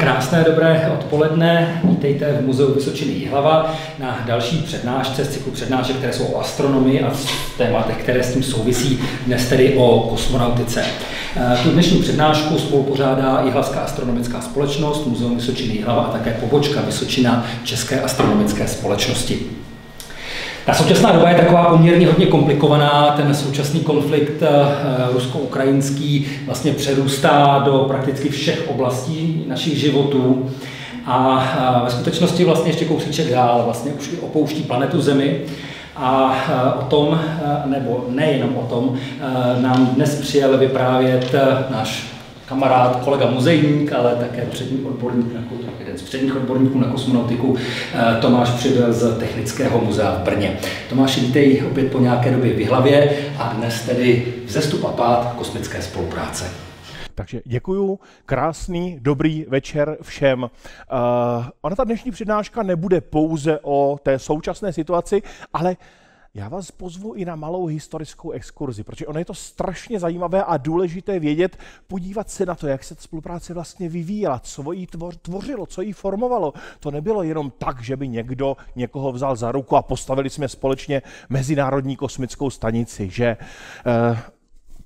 Krásné dobré odpoledne, vítejte v Muzeu Vysočiny Jihlava na další přednášce z cyklu přednášek, které jsou o astronomii a tématech, které s tím souvisí, dnes tedy o kosmonautice. Eh, tu dnešní přednášku spolupořádá Jihlavská astronomická společnost, Muzeum Vysočiny Jihlava a také pobočka Vysočina České astronomické společnosti. Ta současná doba je taková poměrně hodně komplikovaná. Ten současný konflikt eh, rusko-ukrajinský vlastně přerůstá do prakticky všech oblastí našich životů. A eh, ve skutečnosti vlastně ještě kousíček dál, vlastně už i opouští planetu Zemi. A eh, o tom, nebo nejenom o tom, nám dnes přijel vyprávět náš kamarád, kolega muzejník, ale také přední odborník na jeden z předních odborníků na kosmonautiku, eh, Tomáš Přibel z Technického muzea v Brně. Tomáš, vítej opět po nějaké době v hlavě a dnes tedy vzestup a pád kosmické spolupráce. Takže děkuju, krásný, dobrý večer všem. Uh, ona ta dnešní přednáška nebude pouze o té současné situaci, ale já vás pozvu i na malou historickou exkurzi, protože ono je to strašně zajímavé a důležité vědět, podívat se na to, jak se spolupráce vlastně vyvíjela, co jí tvořilo, co jí formovalo. To nebylo jenom tak, že by někdo někoho vzal za ruku a postavili jsme společně Mezinárodní kosmickou stanici, že eh,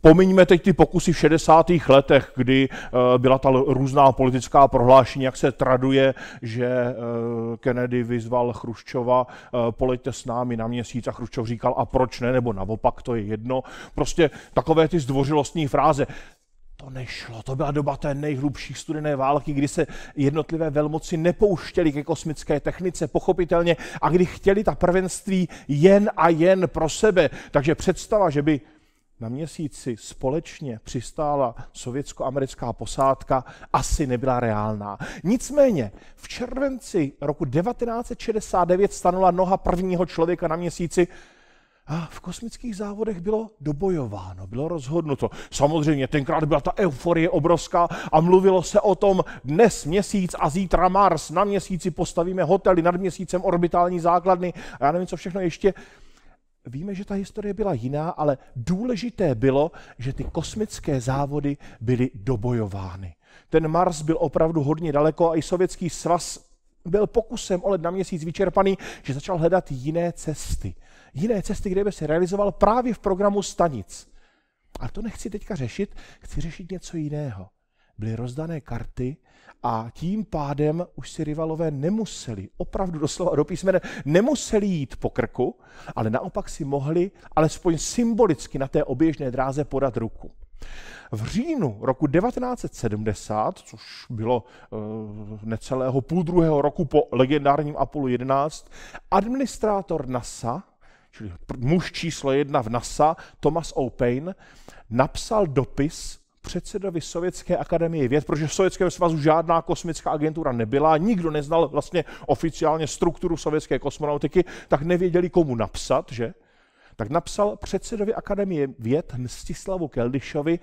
Pomiňme teď ty pokusy v 60. letech, kdy eh, byla ta různá politická prohlášení, jak se traduje, že eh, Kennedy vyzval Chruščova, eh, pojďte s námi na měsíc a Chruščov říkal, a proč ne, nebo naopak, to je jedno. Prostě takové ty zdvořilostní fráze. To nešlo. To byla doba té nejhlubší studené války, kdy se jednotlivé velmoci nepouštěly ke kosmické technice, pochopitelně, a kdy chtěli ta prvenství jen a jen pro sebe. Takže představa, že by na měsíci společně přistála sovětsko-americká posádka, asi nebyla reálná. Nicméně v červenci roku 1969 stanula noha prvního člověka na měsíci a v kosmických závodech bylo dobojováno, bylo rozhodnuto. Samozřejmě tenkrát byla ta euforie obrovská a mluvilo se o tom dnes měsíc a zítra Mars, na měsíci postavíme hotely, nad měsícem orbitální základny a já nevím, co všechno ještě. Víme, že ta historie byla jiná, ale důležité bylo, že ty kosmické závody byly dobojovány. Ten Mars byl opravdu hodně daleko a i sovětský svaz byl pokusem o let na měsíc vyčerpaný, že začal hledat jiné cesty. Jiné cesty, kde by se realizoval právě v programu stanic. A to nechci teďka řešit, chci řešit něco jiného byly rozdané karty a tím pádem už si rivalové nemuseli, opravdu doslova do písmene, nemuseli jít po krku, ale naopak si mohli alespoň symbolicky na té oběžné dráze podat ruku. V říjnu roku 1970, což bylo eh, necelého půl druhého roku po legendárním Apollo 11, administrátor NASA, čili muž číslo jedna v NASA, Thomas O'Pain, napsal dopis předsedovi Sovětské akademie věd, protože v Sovětském svazu žádná kosmická agentura nebyla, nikdo neznal vlastně oficiálně strukturu sovětské kosmonautiky, tak nevěděli, komu napsat, že? Tak napsal předsedovi Akademie věd Mstislavu Keldyšovi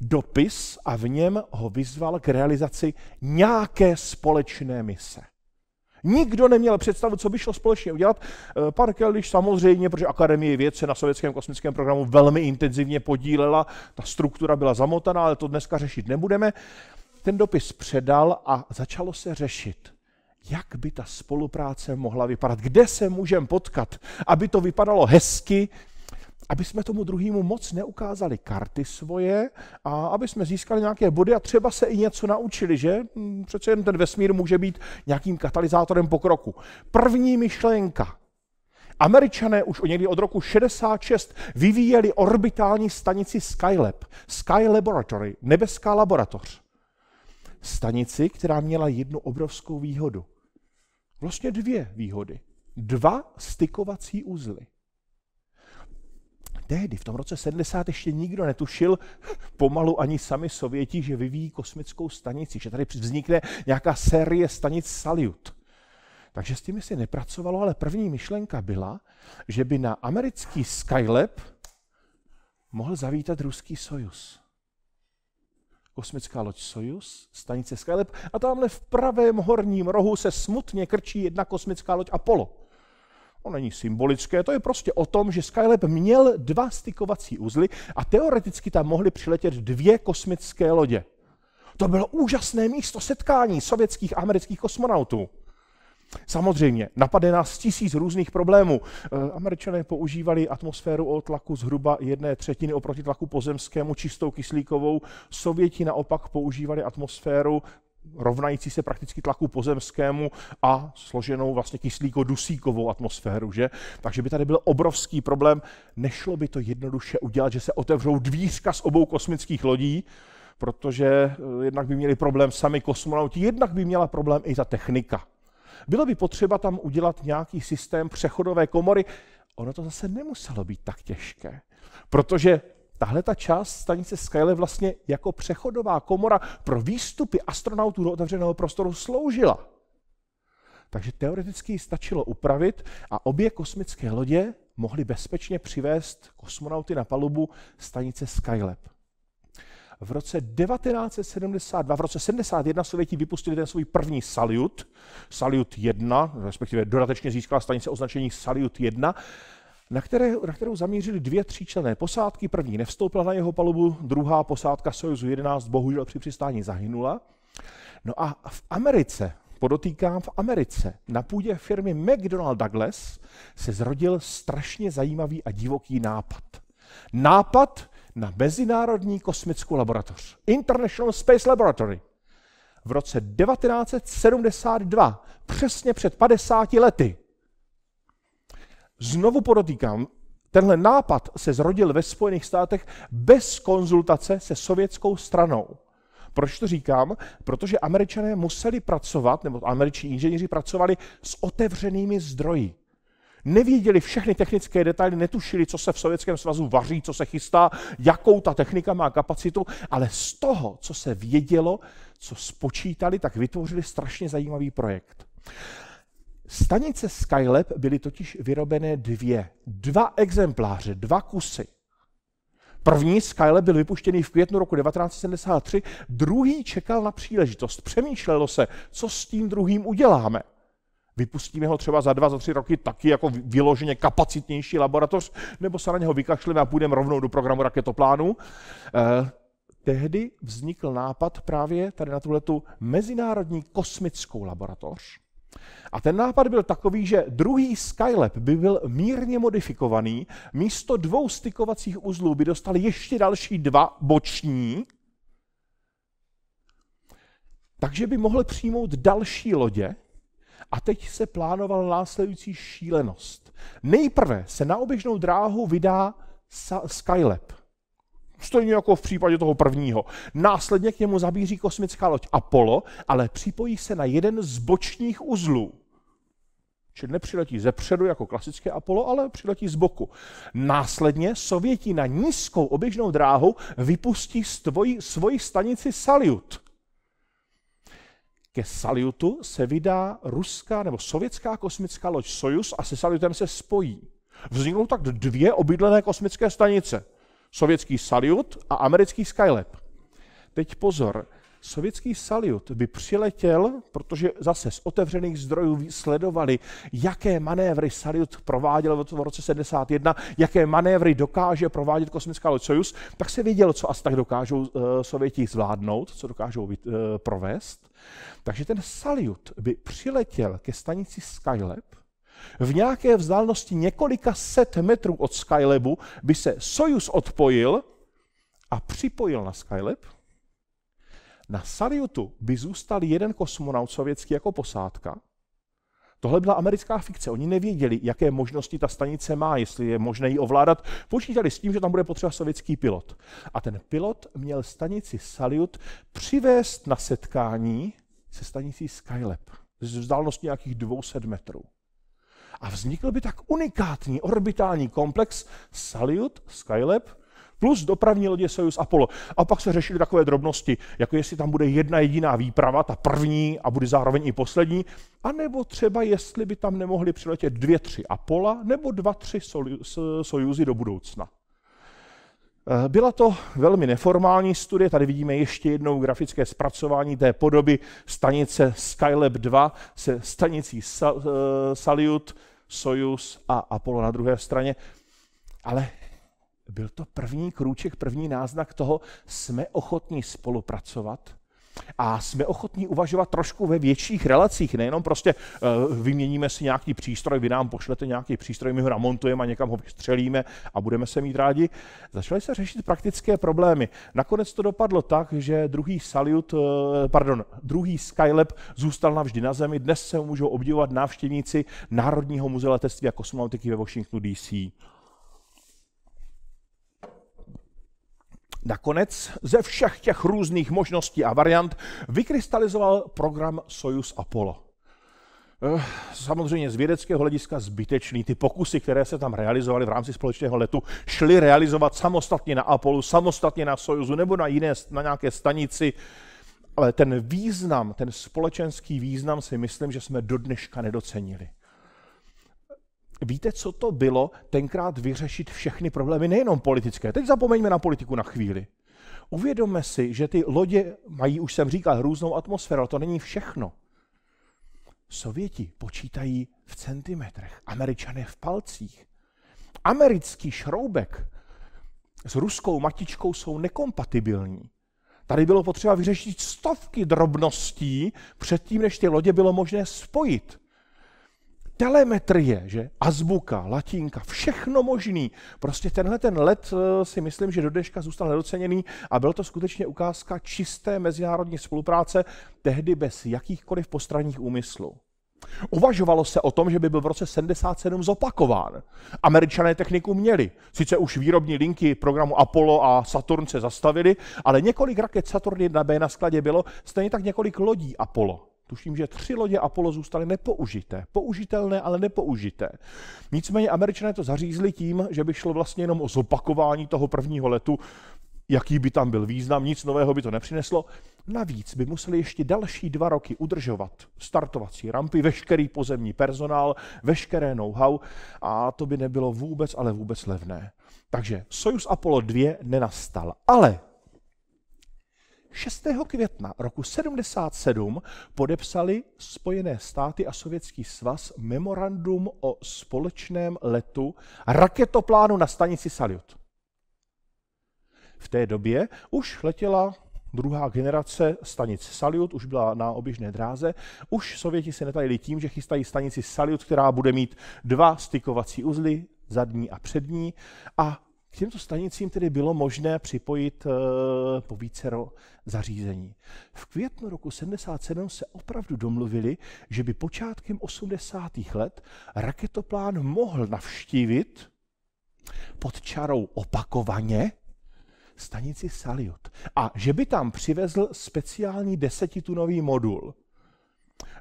dopis a v něm ho vyzval k realizaci nějaké společné mise. Nikdo neměl představu, co by šlo společně udělat. Eh, pan Keldyš samozřejmě, protože Akademie věd se na sovětském kosmickém programu velmi intenzivně podílela, ta struktura byla zamotaná, ale to dneska řešit nebudeme. Ten dopis předal a začalo se řešit jak by ta spolupráce mohla vypadat, kde se můžeme potkat, aby to vypadalo hezky, aby jsme tomu druhému moc neukázali karty svoje a aby jsme získali nějaké body a třeba se i něco naučili, že? Hm, přece jen ten vesmír může být nějakým katalyzátorem pokroku. První myšlenka. Američané už někdy od roku 66 vyvíjeli orbitální stanici Skylab, Sky Laboratory, nebeská laboratoř. Stanici, která měla jednu obrovskou výhodu. Vlastně dvě výhody. Dva stykovací uzly Tehdy, v tom roce 70, ještě nikdo netušil pomalu ani sami Sověti, že vyvíjí kosmickou stanici, že tady vznikne nějaká série stanic Salyut. Takže s tím si nepracovalo, ale první myšlenka byla, že by na americký Skylab mohl zavítat ruský Sojus. Kosmická loď Sojus, stanice Skylab a tamhle v pravém horním rohu se smutně krčí jedna kosmická loď Apollo to není symbolické, to je prostě o tom, že Skylab měl dva stykovací uzly a teoreticky tam mohly přiletět dvě kosmické lodě. To bylo úžasné místo setkání sovětských a amerických kosmonautů. Samozřejmě, napadne nás tisíc různých problémů. Eh, Američané používali atmosféru o tlaku zhruba jedné třetiny oproti tlaku pozemskému, čistou kyslíkovou. Sověti naopak používali atmosféru rovnající se prakticky tlaku pozemskému a složenou vlastně kyslíko-dusíkovou atmosféru, že? Takže by tady byl obrovský problém. Nešlo by to jednoduše udělat, že se otevřou dvířka z obou kosmických lodí, protože eh, jednak by měli problém sami kosmonauti, jednak by měla problém i ta technika. Bylo by potřeba tam udělat nějaký systém přechodové komory. Ono to zase nemuselo být tak těžké, protože tahle ta část stanice Skyle vlastně jako přechodová komora pro výstupy astronautů do otevřeného prostoru sloužila. Takže teoreticky stačilo upravit a obě kosmické lodě mohly bezpečně přivést kosmonauty na palubu stanice Skylab. V roce 1972, v roce 71 Sověti vypustili ten svůj první Salyut, Salyut 1, respektive dodatečně získala stanice označení Salyut 1, na, které, na kterou zamířili dvě tříčlenné posádky. První nevstoupila na jeho palubu, druhá posádka Sojuzu 11 bohužel při přistání zahynula. No a v Americe, podotýkám v Americe, na půdě firmy McDonnell Douglas se zrodil strašně zajímavý a divoký nápad. Nápad na Mezinárodní kosmickou laboratoř. International Space Laboratory. V roce 1972, přesně před 50 lety, Znovu podotýkám, tenhle nápad se zrodil ve Spojených státech bez konzultace se sovětskou stranou. Proč to říkám? Protože američané museli pracovat, nebo američní inženýři pracovali s otevřenými zdroji. Nevěděli všechny technické detaily, netušili, co se v Sovětském svazu vaří, co se chystá, jakou ta technika má kapacitu, ale z toho, co se vědělo, co spočítali, tak vytvořili strašně zajímavý projekt. Stanice Skylab byly totiž vyrobené dvě. Dva exempláře, dva kusy. První Skylab byl vypuštěný v květnu roku 1973, druhý čekal na příležitost. Přemýšlelo se, co s tím druhým uděláme. Vypustíme ho třeba za dva, za tři roky taky jako vyloženě kapacitnější laboratoř, nebo se na něho vykašleme a půjdeme rovnou do programu raketoplánu. Eh, tehdy vznikl nápad právě tady na tuhletu mezinárodní kosmickou laboratoř, a ten nápad byl takový, že druhý Skylab by byl mírně modifikovaný, místo dvou stykovacích uzlů by dostal ještě další dva boční, takže by mohl přijmout další lodě, a teď se plánoval následující šílenost. Nejprve se na oběžnou dráhu vydá Skylab. Stejně jako v případě toho prvního. Následně k němu zabíří kosmická loď Apollo, ale připojí se na jeden z bočních uzlů. Čili nepřiletí ze předu jako klasické Apollo, ale přiletí z boku. Následně Sověti na nízkou oběžnou dráhu vypustí svoji, svoji stanici Salyut. Ke Salyutu se vydá ruská nebo sovětská kosmická loď Sojus a se Salyutem se spojí. Vzniknou tak dvě obydlené kosmické stanice – sovětský Salyut a americký Skylab. Teď pozor, sovětský Salyut by přiletěl, protože zase z otevřených zdrojů sledovali, jaké manévry Salyut prováděl v roce 1971, jaké manévry dokáže provádět kosmická loď Sojus, tak se věděl, co asi tak dokážou eh, Sověti zvládnout, co dokážou eh, provést. Takže ten Salyut by přiletěl ke stanici Skylab, v nějaké vzdálenosti několika set metrů od Skylabu by se Sojus odpojil a připojil na Skylab. Na Salyutu by zůstal jeden kosmonaut sovětský jako posádka. Tohle byla americká fikce. Oni nevěděli, jaké možnosti ta stanice má, jestli je možné ji ovládat. Počítali s tím, že tam bude potřeba sovětský pilot. A ten pilot měl stanici Salyut přivést na setkání se stanicí Skylab z vzdálenosti nějakých 200 metrů a vznikl by tak unikátní orbitální komplex Salyut, Skylab, plus dopravní lodě Soyuz Apollo. A pak se řešily takové drobnosti, jako jestli tam bude jedna jediná výprava, ta první a bude zároveň i poslední, anebo třeba jestli by tam nemohly přiletět dvě, tři Apollo nebo dva, tři Sojuzy do budoucna. Eh, byla to velmi neformální studie, tady vidíme ještě jednou grafické zpracování té podoby stanice Skylab 2 se stanicí eh, Salyut, Soyuz a Apollo na druhé straně. Ale byl to první krůček, první náznak toho, jsme ochotní spolupracovat, a jsme ochotní uvažovat trošku ve větších relacích, nejenom prostě uh, vyměníme si nějaký přístroj, vy nám pošlete nějaký přístroj, my ho namontujeme a někam ho vystřelíme a budeme se mít rádi. Začaly se řešit praktické problémy. Nakonec to dopadlo tak, že druhý salut, uh, eh, pardon, druhý Skylab zůstal navždy na zemi. Dnes se můžou obdivovat návštěvníci Národního muzea letectví a kosmonautiky ve Washingtonu DC. Nakonec ze všech těch různých možností a variant vykrystalizoval program Sojus Apollo. Eh, samozřejmě z vědeckého hlediska zbytečný. Ty pokusy, které se tam realizovaly v rámci společného letu, šly realizovat samostatně na Apollo, samostatně na Sojuzu nebo na jiné, na nějaké stanici. Ale ten význam, ten společenský význam si myslím, že jsme do dneška nedocenili víte, co to bylo tenkrát vyřešit všechny problémy, nejenom politické. Teď zapomeňme na politiku na chvíli. Uvědomme si, že ty lodě mají, už jsem říkal, hrůznou atmosféru, ale to není všechno. Sověti počítají v centimetrech, američané v palcích. Americký šroubek s ruskou matičkou jsou nekompatibilní. Tady bylo potřeba vyřešit stovky drobností předtím, než ty lodě bylo možné spojit telemetrie, že? Azbuka, latinka, všechno možný. Prostě tenhle ten let eh, si myslím, že do dneška zůstal nedoceněný a byl to skutečně ukázka čisté mezinárodní spolupráce, tehdy bez jakýchkoliv postranních úmyslů. Uvažovalo se o tom, že by byl v roce 77 zopakován. Američané techniku měli. Sice už výrobní linky programu Apollo a Saturn se zastavili, ale několik raket Saturn 1B na skladě bylo, stejně tak několik lodí Apollo. Tuším, že tři lodě Apollo zůstaly nepoužité. Použitelné, ale nepoužité. Nicméně američané to zařízli tím, že by šlo vlastně jenom o zopakování toho prvního letu, jaký by tam byl význam, nic nového by to nepřineslo. Navíc by museli ještě další dva roky udržovat startovací rampy, veškerý pozemní personál, veškeré know-how a to by nebylo vůbec, ale vůbec levné. Takže Soyuz Apollo 2 nenastal. Ale 6. května roku 77 podepsali Spojené státy a Sovětský svaz memorandum o společném letu raketoplánu na stanici Salyut. V té době už letěla druhá generace stanic Salyut, už byla na oběžné dráze. Už Sověti se netajili tím, že chystají stanici Salyut, která bude mít dva stykovací uzly, zadní a přední, a těmto stanicím tedy bylo možné připojit eh, po vícero zařízení. V květnu roku 77 se opravdu domluvili, že by počátkem 80. let raketoplán mohl navštívit pod čarou opakovaně stanici Salyut a že by tam přivezl speciální desetitunový modul.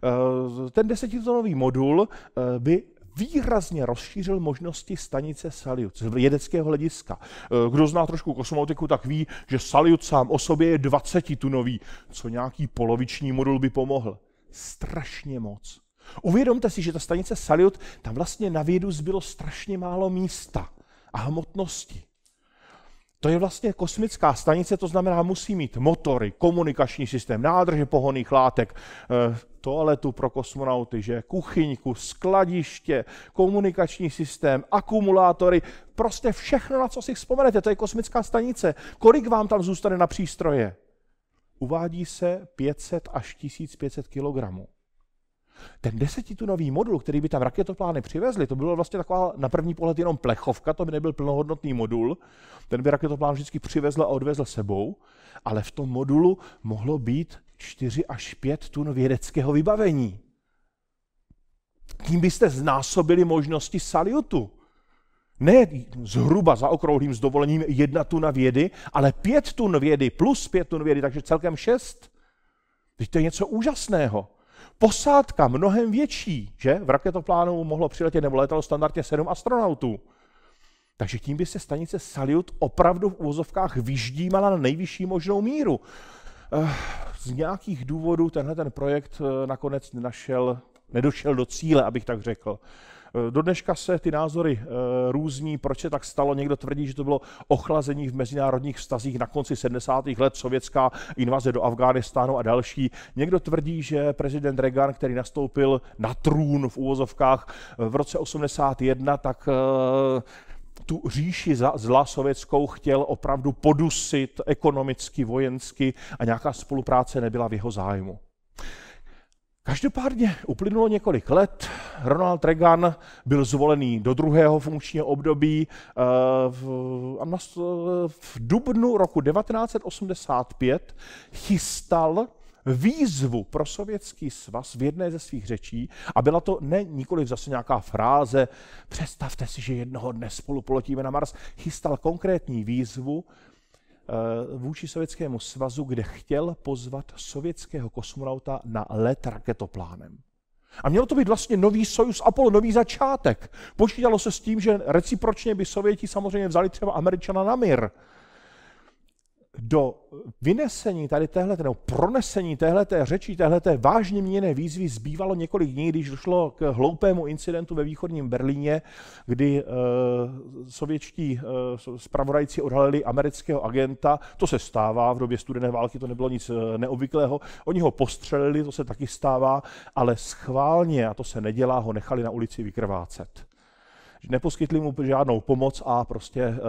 Eh, ten desetitunový modul eh, by výrazně rozšířil možnosti stanice Salyut z vědeckého hlediska. Eh, kdo zná trošku kosmotiku, tak ví, že Salyut sám o sobě je 20 tunový, co nějaký poloviční modul by pomohl. Strašně moc. Uvědomte si, že ta stanice Salyut, tam vlastně na vědu zbylo strašně málo místa a hmotnosti. To je vlastně kosmická stanice, to znamená, musí mít motory, komunikační systém, nádrže pohoných látek, eh, toaletu pro kosmonauty, že kuchyňku, skladiště, komunikační systém, akumulátory, prostě všechno, na co si vzpomenete, to je kosmická stanice. Kolik vám tam zůstane na přístroje? Uvádí se 500 až 1500 kilogramů. Ten desetitunový modul, který by tam raketoplány přivezli, to bylo vlastně taková na první pohled jenom plechovka, to by nebyl plnohodnotný modul, ten by raketoplán vždycky přivezl a odvezl sebou, ale v tom modulu mohlo být 4 až 5 tun vědeckého vybavení. Tím byste znásobili možnosti Saliutu. Ne zhruba za okrouhlým s dovolením jedna tuna vědy, ale pět tun vědy plus pět tun vědy, takže celkem šest. Teď to je něco úžasného. Posádka mnohem větší, že? V raketoplánu mohlo přiletět nebo letalo standardně sedm astronautů. Takže tím by se stanice Salyut opravdu v úvozovkách vyždímala na nejvyšší možnou míru. Eh, z nějakých důvodů tenhle ten projekt eh, nakonec nenašel, nedošel do cíle, abych tak řekl. Eh, do dneška se ty názory různí, proč se tak stalo. Někdo tvrdí, že to bylo ochlazení v mezinárodních vztazích na konci 70. let, sovětská invaze do Afghánistánu a další. Někdo tvrdí, že prezident Reagan, který nastoupil na trůn v úvozovkách v roce 81, tak tu říši zla sovětskou chtěl opravdu podusit ekonomicky, vojensky a nějaká spolupráce nebyla v jeho zájmu. Každopádně uplynulo několik let, Ronald Reagan byl zvolený do druhého funkčního období eh, a v dubnu roku 1985 chystal výzvu pro sovětský svaz v jedné ze svých řečí a byla to ne nikoli zase nějaká fráze, představte si, že jednoho dne spolu poletíme na Mars, chystal konkrétní výzvu eh, vůči Sovětskému svazu, kde chtěl pozvat sovětského kosmonauta na let raketoplánem. A mělo to být vlastně nový Sojus Apollo, nový začátek. Počítalo se s tím, že recipročně by Sověti samozřejmě vzali třeba Američana na mír do vynesení tady téhle, nebo pronesení téhle řeči, téhle vážně měněné výzvy zbývalo několik dní, když došlo k hloupému incidentu ve východním Berlíně, kdy uh, sovětští uh, eh, spravodajci odhalili amerického agenta. To se stává, v době studené války to nebylo nic eh, neobvyklého. Oni ho postřelili, to se taky stává, ale schválně, a to se nedělá, ho nechali na ulici vykrvácet neposkytli mu žádnou pomoc a prostě eh,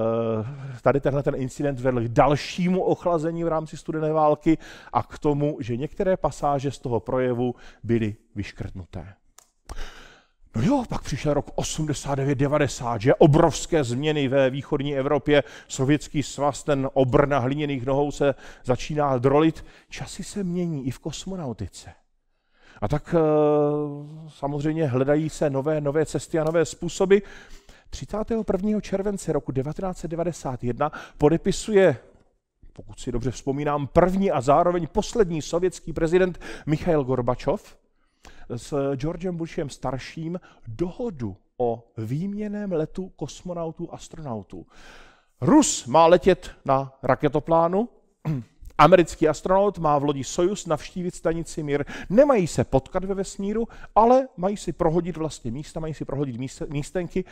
tady tenhle ten incident vedl k dalšímu ochlazení v rámci studené války a k tomu, že některé pasáže z toho projevu byly vyškrtnuté. No jo, pak přišel rok 89-90, že obrovské změny ve východní Evropě, sovětský svaz, ten obr na hliněných nohou se začíná drolit. Časy se mění i v kosmonautice. A tak eh, samozřejmě hledají se nové, nové cesty a nové způsoby. 31. července roku 1991 podepisuje pokud si dobře vzpomínám, první a zároveň poslední sovětský prezident Michail Gorbačov s Georgem Bushem starším dohodu o výměném letu kosmonautů astronautů. Rus má letět na raketoplánu, Americký astronaut má v lodi Sojus navštívit stanici Mir. Nemají se potkat ve vesmíru, ale mají si prohodit vlastně místa, mají si prohodit místenky.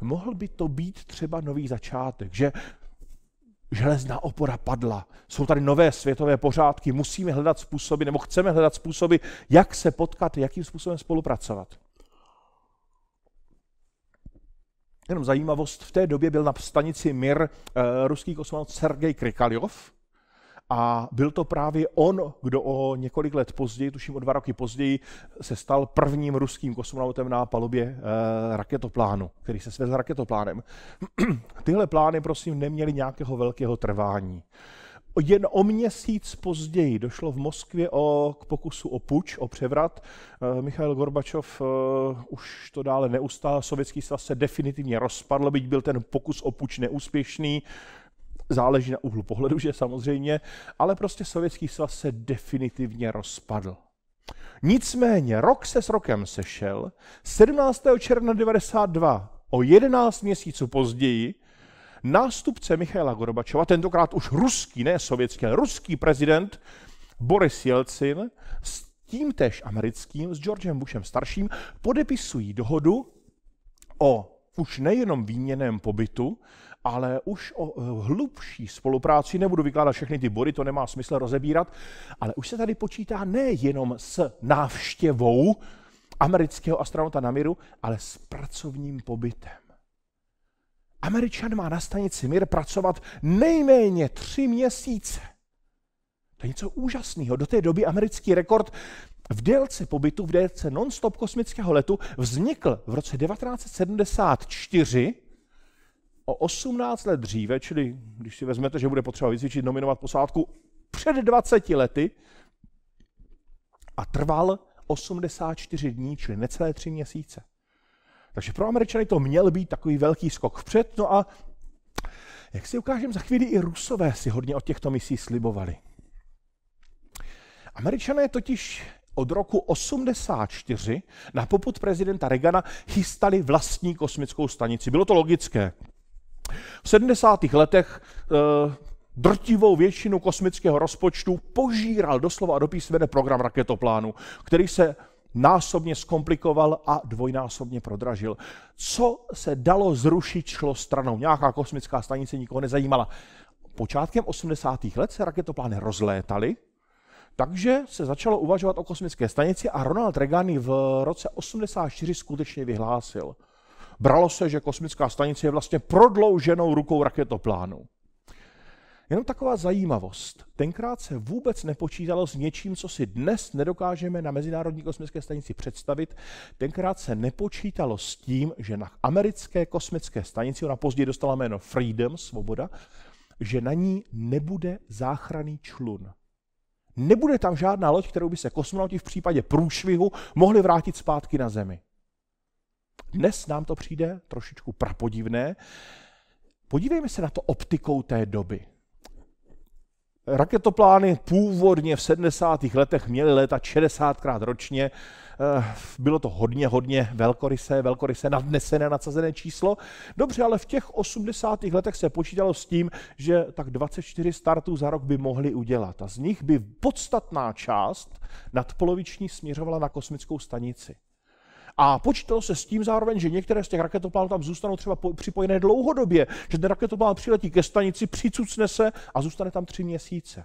Mohl by to být třeba nový začátek, že železná opora padla, jsou tady nové světové pořádky, musíme hledat způsoby, nebo chceme hledat způsoby, jak se potkat, jakým způsobem spolupracovat. Jenom zajímavost, v té době byl na stanici Mir uh, ruský kosmonaut Sergej Krikaljov, a byl to právě on, kdo o několik let později, tuším o dva roky později, se stal prvním ruským kosmonautem na palubě e, raketoplánu, který se svezl raketoplánem. Tyhle plány, prosím, neměly nějakého velkého trvání. Jen o měsíc později došlo v Moskvě o, k pokusu o puč, o převrat. Eh, Michail Gorbačov eh, už to dále neustál, Sovětský svaz se definitivně rozpadl, byť byl ten pokus o puč neúspěšný. Záleží na úhlu pohledu, že samozřejmě, ale prostě Sovětský svaz se definitivně rozpadl. Nicméně rok se s rokem sešel, 17. června 92, o 11 měsíců později, nástupce Michaila Gorbačova, tentokrát už ruský, ne sovětský, ale ruský prezident Boris Jelcin s tím tež americkým, s Georgem Bushem starším, podepisují dohodu o už nejenom výměném pobytu, ale už o eh, hlubší spolupráci, nebudu vykládat všechny ty body, to nemá smysl rozebírat, ale už se tady počítá nejenom s návštěvou amerického astronauta na Miru, ale s pracovním pobytem. Američan má na stanici Mir pracovat nejméně tři měsíce. To je něco úžasného. Do té doby americký rekord v délce pobytu, v délce non-stop kosmického letu, vznikl v roce 1974 o 18 let dříve, čili když si vezmete, že bude potřeba vycvičit, nominovat posádku před 20 lety a trval 84 dní, čili necelé tři měsíce. Takže pro Američany to měl být takový velký skok vpřed, no a jak si ukážem, za chvíli, i Rusové si hodně od těchto misí slibovali. Američané totiž od roku 84 na poput prezidenta Reagana chystali vlastní kosmickou stanici. Bylo to logické. V 70. letech eh, drtivou většinu kosmického rozpočtu požíral doslova a do program raketoplánu, který se násobně zkomplikoval a dvojnásobně prodražil. Co se dalo zrušit, šlo stranou. Nějaká kosmická stanice nikoho nezajímala. Počátkem 80. let se raketoplány rozlétaly, takže se začalo uvažovat o kosmické stanici a Ronald Reagan v roce 84 skutečně vyhlásil – Bralo se, že kosmická stanice je vlastně prodlouženou rukou raketoplánu. Jenom taková zajímavost. Tenkrát se vůbec nepočítalo s něčím, co si dnes nedokážeme na Mezinárodní kosmické stanici představit. Tenkrát se nepočítalo s tím, že na americké kosmické stanici, ona později dostala jméno Freedom, svoboda, že na ní nebude záchranný člun. Nebude tam žádná loď, kterou by se kosmonauti v případě průšvihu mohli vrátit zpátky na Zemi. Dnes nám to přijde trošičku prapodivné. Podívejme se na to optikou té doby. Raketoplány původně v 70. letech měly létat 60krát ročně. Eh, bylo to hodně, hodně velkorysé, velkorysé, nadnesené, nadsazené číslo. Dobře, ale v těch 80. letech se počítalo s tím, že tak 24 startů za rok by mohli udělat. A z nich by podstatná část nadpoloviční směřovala na kosmickou stanici. A počítalo se s tím zároveň, že některé z těch raketoplánů tam zůstanou třeba připojené dlouhodobě, že ten raketoplán přiletí ke stanici, přicucne se a zůstane tam tři měsíce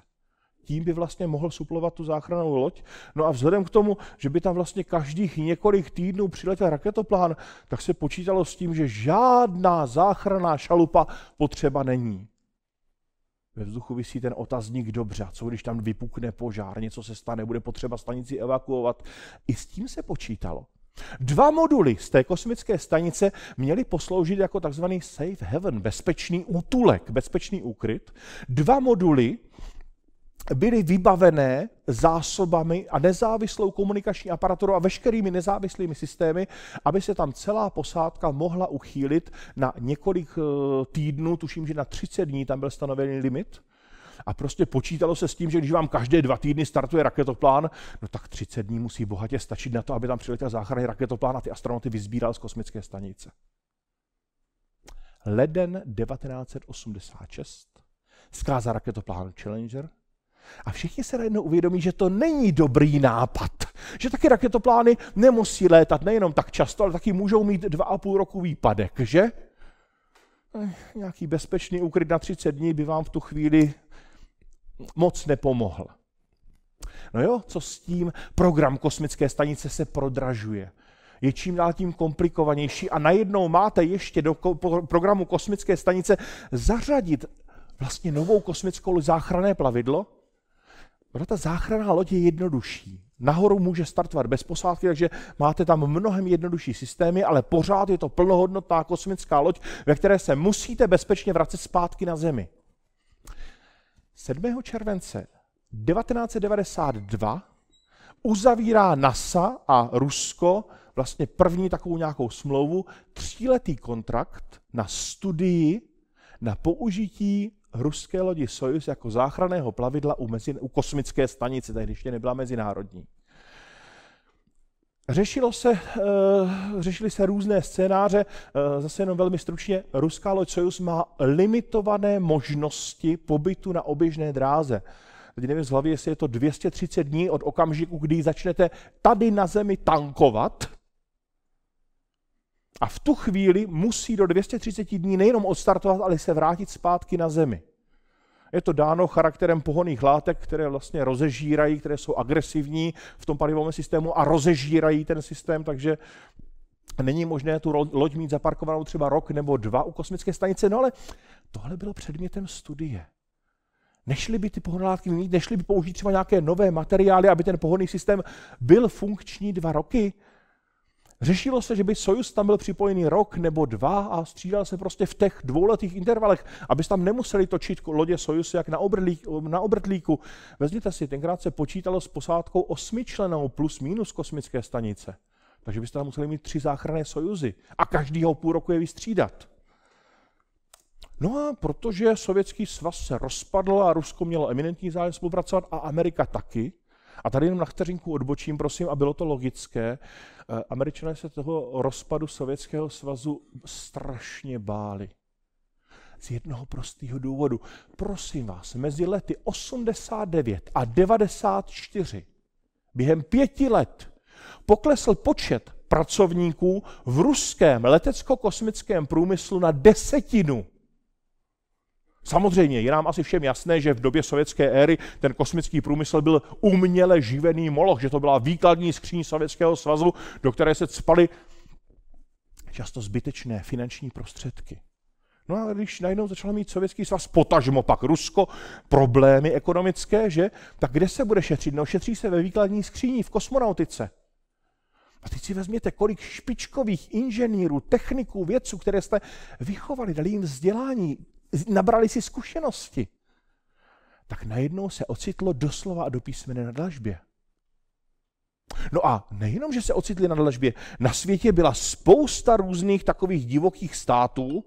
tím by vlastně mohl suplovat tu záchranou loď. No a vzhledem k tomu, že by tam vlastně každých několik týdnů přiletěl raketoplán, tak se počítalo s tím, že žádná záchranná šalupa potřeba není. Ve vzduchu vysí ten otazník dobře, co když tam vypukne požár, něco se stane, bude potřeba stanici evakuovat. I s tím se počítalo. Dva moduly z té kosmické stanice měly posloužit jako takzvaný safe heaven, bezpečný útulek, bezpečný úkryt. Dva moduly byly vybavené zásobami a nezávislou komunikační aparaturou a veškerými nezávislými systémy, aby se tam celá posádka mohla uchýlit na několik eh, týdnů, tuším, že na 30 dní tam byl stanovený limit, a prostě počítalo se s tím, že když vám každé dva týdny startuje raketoplán, no tak 30 dní musí bohatě stačit na to, aby tam přiletěl záchranný raketoplán a ty astronauty vyzbíral z kosmické stanice. Leden 1986, zkáza raketoplán Challenger, a všichni se najednou uvědomí, že to není dobrý nápad. Že taky raketoplány nemusí létat nejenom tak často, ale taky můžou mít dva a půl roku výpadek, že? Eh, nějaký bezpečný úkryt na 30 dní by vám v tu chvíli moc nepomohl. No jo, co s tím? Program kosmické stanice se prodražuje. Je čím dál tím komplikovanější a najednou máte ještě do programu kosmické stanice zařadit vlastně novou kosmickou loď záchranné plavidlo. Proto ta záchranná loď je jednodušší. Nahoru může startovat bez posádky, takže máte tam mnohem jednodušší systémy, ale pořád je to plnohodnotná kosmická loď, ve které se musíte bezpečně vracet zpátky na Zemi. 7. července 1992 uzavírá NASA a Rusko vlastně první takovou nějakou smlouvu, tříletý kontrakt na studii na použití ruské lodi Soyuz jako záchranného plavidla u, mezi, u kosmické stanice, tehdy ještě nebyla mezinárodní. Řešilo se, eh, řešili se různé scénáře, eh, zase jenom velmi stručně. Ruská loď Sojus má limitované možnosti pobytu na oběžné dráze. Teď nevím z hlavy, jestli je to 230 dní od okamžiku, kdy začnete tady na zemi tankovat. A v tu chvíli musí do 230 dní nejenom odstartovat, ale se vrátit zpátky na zemi. Je to dáno charakterem pohoných látek, které vlastně rozežírají, které jsou agresivní v tom palivovém systému a rozežírají ten systém, takže není možné tu loď mít zaparkovanou třeba rok nebo dva u kosmické stanice. No ale tohle bylo předmětem studie. Nešli by ty pohonné látky mít, nešli by použít třeba nějaké nové materiály, aby ten pohonný systém byl funkční dva roky. Řešilo se, že by Sojus tam byl připojený rok nebo dva a střídal se prostě v těch dvouletých intervalech, aby tam nemuseli točit lodě Sojus jak na, obrtlíku. Vezměte si, tenkrát se počítalo s posádkou osmičlenou plus minus kosmické stanice. Takže byste tam museli mít tři záchranné sojuzy a každýho půl roku je vystřídat. No a protože Sovětský svaz se rozpadl a Rusko mělo eminentní zájem spolupracovat a Amerika taky, a tady jenom na vteřinku odbočím, prosím, a bylo to logické, Eh, Američané se toho rozpadu Sovětského svazu strašně báli. Z jednoho prostého důvodu. Prosím vás, mezi lety 89 a 94 během pěti let poklesl počet pracovníků v ruském letecko-kosmickém průmyslu na desetinu. Samozřejmě, je nám asi všem jasné, že v době sovětské éry ten kosmický průmysl byl uměle živený moloch, že to byla výkladní skříň Sovětského svazu, do které se cpaly často zbytečné finanční prostředky. No a když najednou začal mít Sovětský svaz, potažmo pak Rusko, problémy ekonomické, že? Tak kde se bude šetřit? No šetří se ve výkladní skříni, v kosmonautice. A teď si vezměte, kolik špičkových inženýrů, techniků, vědců, které jste vychovali, dali jim vzdělání, nabrali si zkušenosti, tak najednou se ocitlo doslova a do písmene na dlažbě. No a nejenom, že se ocitli na dlažbě, na světě byla spousta různých takových divokých států,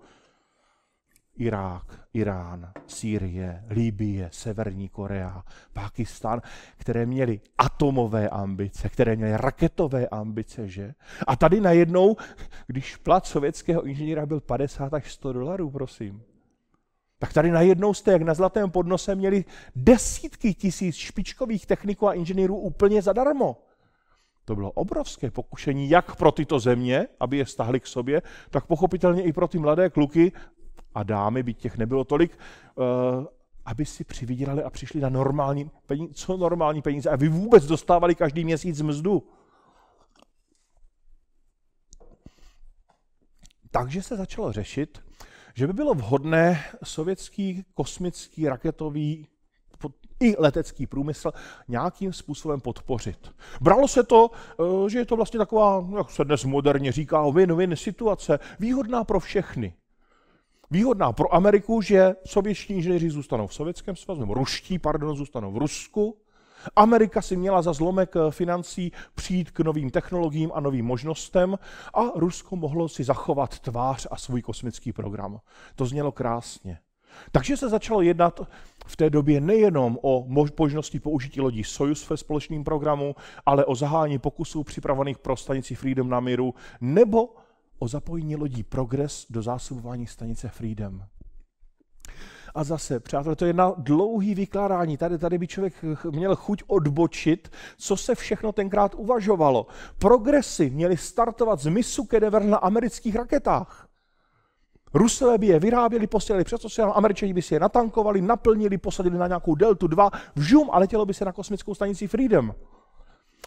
Irák, Irán, Sýrie, Líbie, Severní Korea, Pakistan, které měly atomové ambice, které měly raketové ambice, že? A tady najednou, když plat sovětského inženýra byl 50 až 100 dolarů, prosím, tak tady najednou jste, jak na zlatém podnose, měli desítky tisíc špičkových techniků a inženýrů úplně zadarmo. To bylo obrovské pokušení jak pro tyto země, aby je stahli k sobě, tak pochopitelně i pro ty mladé kluky a dámy, by těch nebylo tolik, eh, aby si přivydělali a přišli na normální peníze, co normální peníze, aby vůbec dostávali každý měsíc mzdu. Takže se začalo řešit, že by bylo vhodné sovětský kosmický raketový i letecký průmysl nějakým způsobem podpořit. Bralo se to, eh, že je to vlastně taková, jak se dnes moderně říká, win-win situace, výhodná pro všechny. Výhodná pro Ameriku, že sovětští inženýři zůstanou v Sovětském svazu, nebo ruští, pardon, zůstanou v Rusku, Amerika si měla za zlomek eh, financí přijít k novým technologiím a novým možnostem a Rusko mohlo si zachovat tvář a svůj kosmický program. To znělo krásně. Takže se začalo jednat v té době nejenom o možnosti použití lodí Sojus ve společném programu, ale o zahání pokusů připravených pro stanici Freedom na Miru, nebo o zapojení lodí Progress do zásobování stanice Freedom. A zase, přátelé, to je na dlouhý vykládání. Tady, tady by člověk měl chuť odbočit, co se všechno tenkrát uvažovalo. Progresy měly startovat z misu Kedever na amerických raketách. Rusové by je vyráběli, posílali přes oceán, američani by si je natankovali, naplnili, posadili na nějakou deltu 2, vžum a letělo by se na kosmickou stanici Freedom.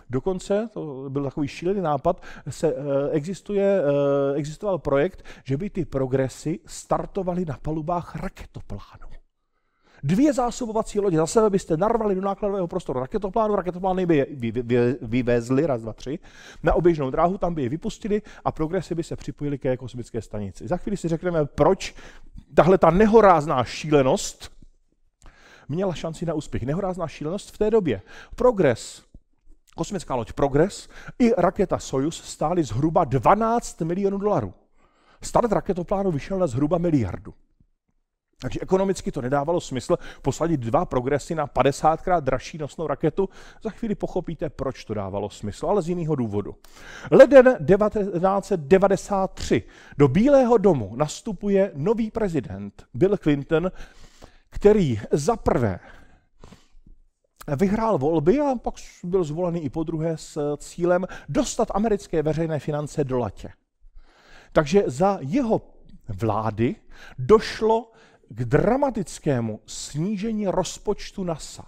Dokonce, to byl takový šílený nápad, se, eh, existuje, eh, existoval projekt, že by ty progresy startovaly na palubách raketoplánu. Dvě zásobovací lodě za sebe byste narvali do nákladového prostoru raketoplánu, raketoplány by je vy, vyvezli, raz, dva, tři, na oběžnou dráhu, tam by je vypustili a progresy by se připojili ke kosmické stanici. Za chvíli si řekneme, proč tahle ta nehorázná šílenost měla šanci na úspěch. Nehorázná šílenost v té době. Progres kosmická loď Progress i raketa Soyuz stály zhruba 12 milionů dolarů. Start raketoplánu vyšel na zhruba miliardu. Takže ekonomicky to nedávalo smysl posadit dva progresy na 50krát dražší nosnou raketu. Za chvíli pochopíte, proč to dávalo smysl, ale z jiného důvodu. Leden 1993 do Bílého domu nastupuje nový prezident Bill Clinton, který za prvé vyhrál volby a pak byl zvolený i po druhé s eh, cílem dostat americké veřejné finance do latě. Takže za jeho vlády došlo k dramatickému snížení rozpočtu NASA.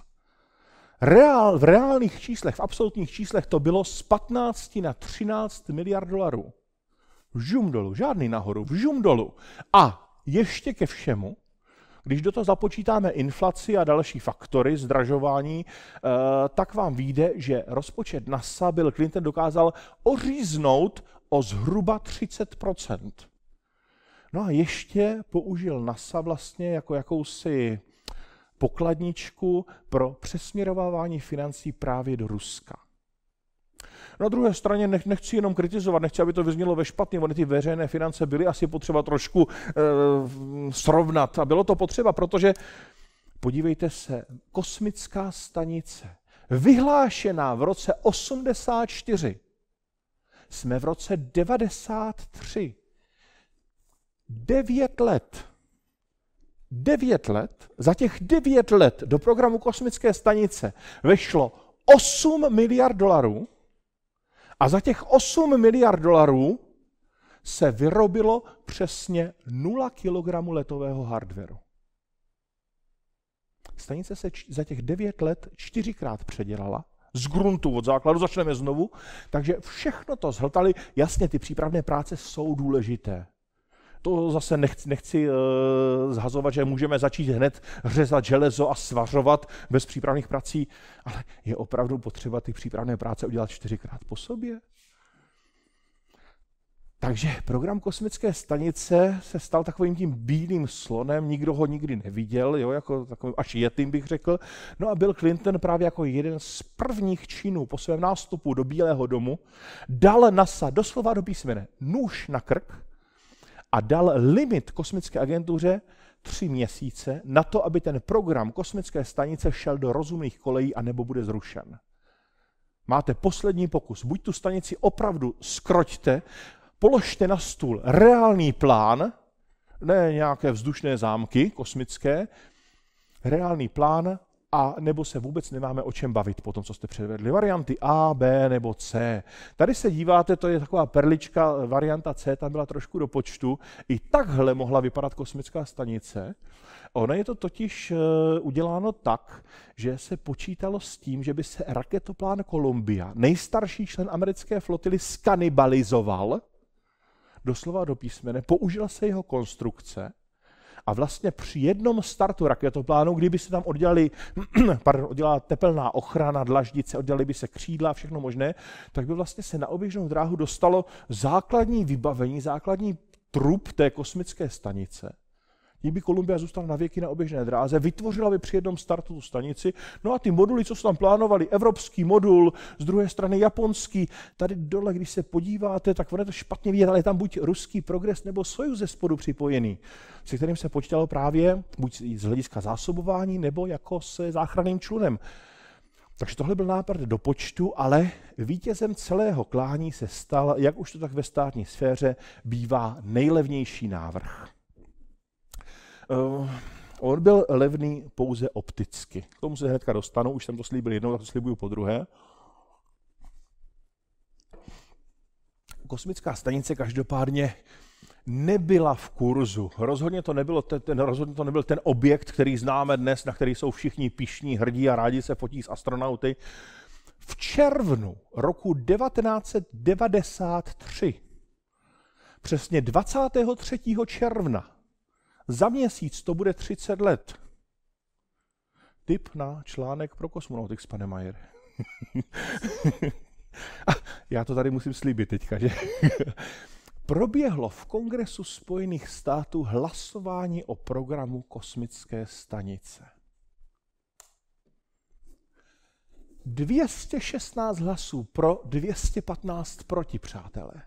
Reál, v reálných číslech, v absolutních číslech to bylo z 15 na 13 miliard dolarů. Vžum dolů, žádný nahoru, vžum dolů. A ještě ke všemu když do toho započítáme inflaci a další faktory, zdražování, eh, tak vám vyjde, že rozpočet NASA byl Clinton dokázal oříznout o zhruba 30 No a ještě použil NASA vlastně jako jakousi pokladničku pro přesměrovávání financí právě do Ruska. Na druhé straně nech, nechci jenom kritizovat, nechci, aby to vyznělo ve špatném, ony ty veřejné finance byly asi potřeba trošku e, srovnat a bylo to potřeba, protože podívejte se, kosmická stanice, vyhlášená v roce 84, jsme v roce 93. Devět let. Devět let, za těch devět let do programu kosmické stanice vešlo 8 miliard dolarů, a za těch 8 miliard dolarů se vyrobilo přesně 0 kg letového hardwareu. Stanice se za těch 9 let čtyřikrát předělala, z gruntu od základu, začneme znovu. Takže všechno to zhltali. Jasně, ty přípravné práce jsou důležité. To zase nechci, nechci eh, zhazovat, že můžeme začít hned řezat železo a svařovat bez přípravných prací, ale je opravdu potřeba ty přípravné práce udělat čtyřikrát po sobě. Takže program kosmické stanice se stal takovým tím bílým slonem, nikdo ho nikdy neviděl, jo, jako takovým až jetým bych řekl. No a Bill Clinton právě jako jeden z prvních činů po svém nástupu do Bílého domu dal NASA doslova do písmene nůž na krk a dal limit kosmické agentuře tři měsíce na to, aby ten program kosmické stanice šel do rozumných kolejí a nebo bude zrušen. Máte poslední pokus. Buď tu stanici opravdu skroťte, položte na stůl reálný plán, ne nějaké vzdušné zámky kosmické, reálný plán a nebo se vůbec nemáme o čem bavit po tom, co jste předvedli. Varianty A, B nebo C. Tady se díváte, to je taková perlička, varianta C tam byla trošku do počtu. I takhle mohla vypadat kosmická stanice. Ono je to totiž eh, uděláno tak, že se počítalo s tím, že by se raketoplán Columbia, nejstarší člen americké flotily, skanibalizoval, doslova do písmene, použila se jeho konstrukce a vlastně při jednom startu raketoplánu, kdyby se tam oddělali, pardon, oddělala tepelná ochrana, dlaždice, oddělali by se křídla, všechno možné, tak by vlastně se na oběžnou dráhu dostalo základní vybavení, základní trup té kosmické stanice tím by Kolumbia zůstala na věky na oběžné dráze, vytvořila by při jednom startu tu stanici, no a ty moduly, co se tam plánovali, evropský modul, z druhé strany japonský, tady dole, když se podíváte, tak ono to špatně vidět, ale je tam buď ruský progres nebo Sojuz ze spodu připojený, se kterým se počítalo právě buď z hlediska zásobování nebo jako se záchranným člunem. Takže tohle byl nápad do počtu, ale vítězem celého klání se stal, jak už to tak ve státní sféře bývá, nejlevnější návrh. Eh, on byl levný pouze opticky. K tomu se hnedka dostanu, už jsem to slíbil jednou, tak to slibuju po druhé. Kosmická stanice každopádně nebyla v kurzu. Rozhodně to, nebylo ten, ten, rozhodně to nebyl ten objekt, který známe dnes, na který jsou všichni pišní, hrdí a rádi se fotí s astronauty. V červnu roku 1993, přesně 23. června, za měsíc to bude 30 let. Tip na článek pro kosmonautix, pane Majer. Já to tady musím slíbit teďka, že? Proběhlo v Kongresu Spojených států hlasování o programu kosmické stanice. 216 hlasů pro, 215 proti, přátelé.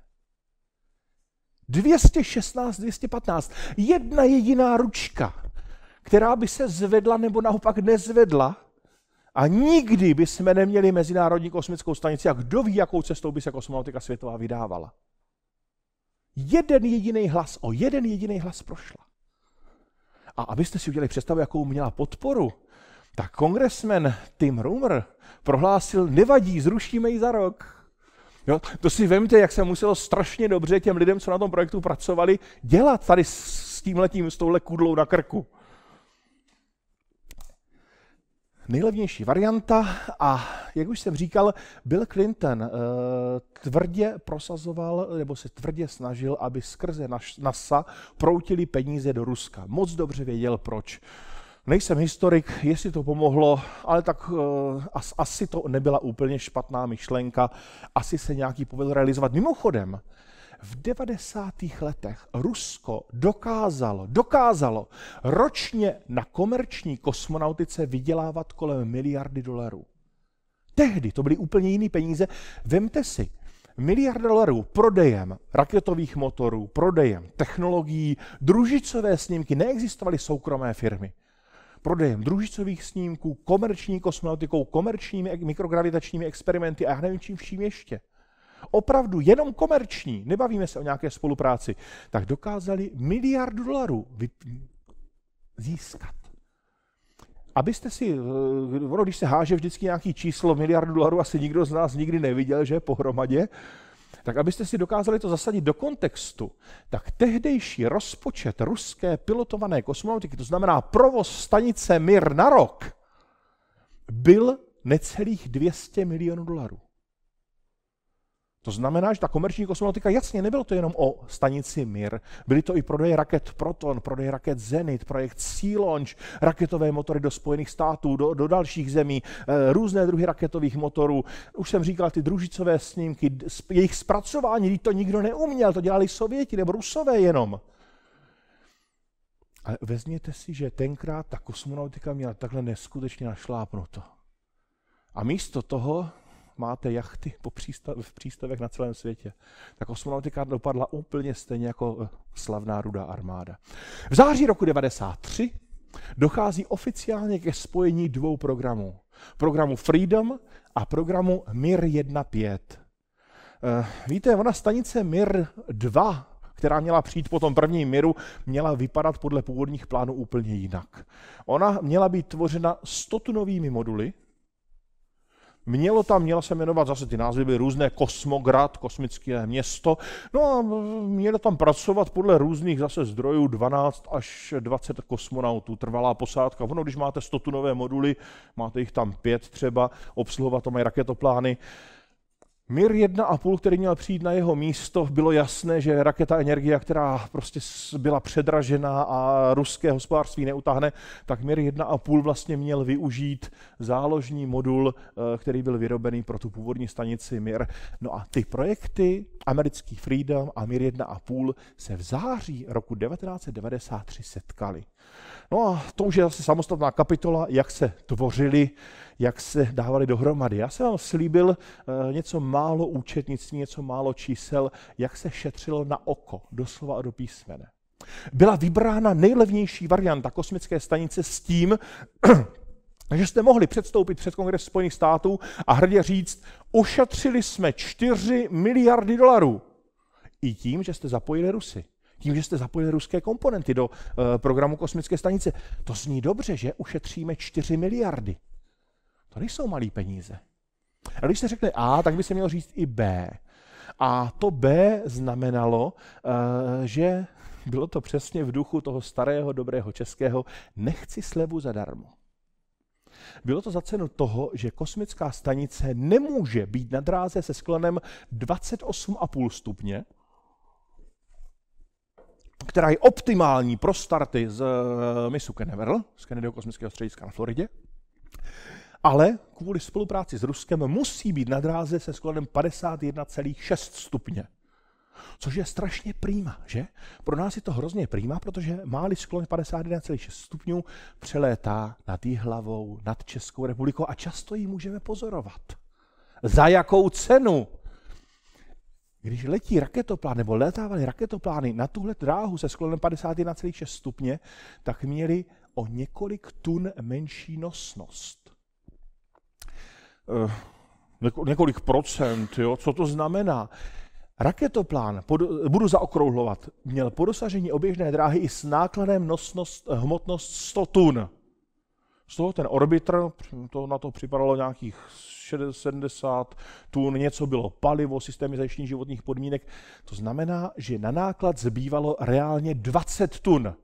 216, 215. Jedna jediná ručka, která by se zvedla nebo naopak nezvedla, a nikdy by jsme neměli Mezinárodní kosmickou stanici a kdo ví, jakou cestou by se kosmonautika světová vydávala. Jeden jediný hlas, o jeden jediný hlas prošla. A abyste si udělali představu, jakou měla podporu, tak kongresmen Tim Rumer prohlásil, nevadí, zrušíme ji za rok. Jo? To si vemte, jak se muselo strašně dobře těm lidem, co na tom projektu pracovali, dělat tady s tímhletím, s touhle kudlou na krku. Nejlevnější varianta a, jak už jsem říkal, Bill Clinton e, tvrdě prosazoval, nebo se tvrdě snažil, aby skrze NASA proutili peníze do Ruska. Moc dobře věděl proč. Nejsem historik, jestli to pomohlo, ale tak uh, as, asi to nebyla úplně špatná myšlenka, asi se nějaký povedl realizovat. Mimochodem, v 90. letech Rusko dokázalo, dokázalo ročně na komerční kosmonautice vydělávat kolem miliardy dolarů. Tehdy to byly úplně jiné peníze. Vemte si, miliard dolarů prodejem raketových motorů, prodejem technologií, družicové snímky, neexistovaly soukromé firmy prodejem družicových snímků, komerční kosmonautikou, komerčními mikrogravitačními experimenty a já nevím čím vším ještě. Opravdu jenom komerční, nebavíme se o nějaké spolupráci, tak dokázali miliardu dolarů získat. Abyste si, eh, ono, když se háže vždycky nějaký číslo miliardu dolarů, asi nikdo z nás nikdy neviděl, že pohromadě, tak abyste si dokázali to zasadit do kontextu, tak tehdejší rozpočet ruské pilotované kosmonautiky, to znamená provoz stanice Mir na rok, byl necelých 200 milionů dolarů. To znamená, že ta komerční kosmonautika, jasně, nebylo to jenom o stanici Mir, byly to i prodeje raket Proton, prodej raket Zenit, projekt Sea Launch, raketové motory do Spojených států, do, do dalších zemí, eh, různé druhy raketových motorů. Už jsem říkal ty družicové snímky, jejich zpracování, to nikdo neuměl, to dělali Sověti nebo Rusové jenom. Ale vezměte si, že tenkrát ta kosmonautika měla takhle neskutečně našlápnuto. A místo toho máte jachty po přístav, v přístavech na celém světě. Tak osmonautika dopadla úplně stejně jako eh, slavná rudá armáda. V září roku 1993 dochází oficiálně ke spojení dvou programů. Programu Freedom a programu MIR 1.5. Eh, víte, ona stanice MIR 2 která měla přijít po tom prvním miru, měla vypadat podle původních plánů úplně jinak. Ona měla být tvořena stotunovými moduly, Mělo tam, měla se jmenovat, zase ty názvy byly různé, Kosmograd, kosmické město. No a mělo tam pracovat podle různých zase zdrojů 12 až 20 kosmonautů, trvalá posádka. Ono, když máte 100 tunové moduly, máte jich tam pět třeba, obsluhovat to mají raketoplány, Mir 1,5, který měl přijít na jeho místo, bylo jasné, že raketa energie, která prostě byla předražená a ruské hospodářství neutáhne, tak Mir 1,5 vlastně měl využít záložní modul, eh, který byl vyrobený pro tu původní stanici Mir. No a ty projekty americký Freedom a Mir 1,5 se v září roku 1993 setkali. No a to už je asi samostatná kapitola, jak se tvořili, jak se dávali dohromady. Já jsem vám slíbil eh, něco málo účetnictví, něco málo čísel, jak se šetřilo na oko, doslova a do písmene. Byla vybrána nejlevnější varianta kosmické stanice s tím, že jste mohli předstoupit před Kongres Spojených států a hrdě říct, ušetřili jsme 4 miliardy dolarů. I tím, že jste zapojili Rusy tím, že jste zapojili ruské komponenty do eh, programu kosmické stanice. To zní dobře, že ušetříme 4 miliardy. To nejsou malé peníze. A když se řekne A, tak by se mělo říct i B. A to B znamenalo, eh, že bylo to přesně v duchu toho starého, dobrého českého nechci slevu zadarmo. Bylo to za cenu toho, že kosmická stanice nemůže být na dráze se sklonem 28,5 stupně, která je optimální pro starty z eh, misu Canaveral, z Kennedyho kosmického střediska na Floridě, ale kvůli spolupráci s Ruskem musí být na dráze se skladem 51,6 stupně. Což je strašně prýma, že? Pro nás je to hrozně prýma, protože máli sklon 51,6 stupňů přelétá nad hlavou, nad Českou republikou a často ji můžeme pozorovat. Za jakou cenu? Když letí raketoplán, nebo letávaly raketoplány na tuhle dráhu se sklonem 51,6 stupně, tak měli o několik tun menší nosnost. Uh, několik procent, jo? co to znamená? Raketoplán, pod, budu zaokrouhlovat, měl po dosažení oběžné dráhy i s nákladem nosnost, eh, hmotnost 100 tun. Z toho ten orbitr, to na to připadalo nějakých 70 tun, něco bylo palivo, systémy zajištění životních podmínek. To znamená, že na náklad zbývalo reálně 20 tun.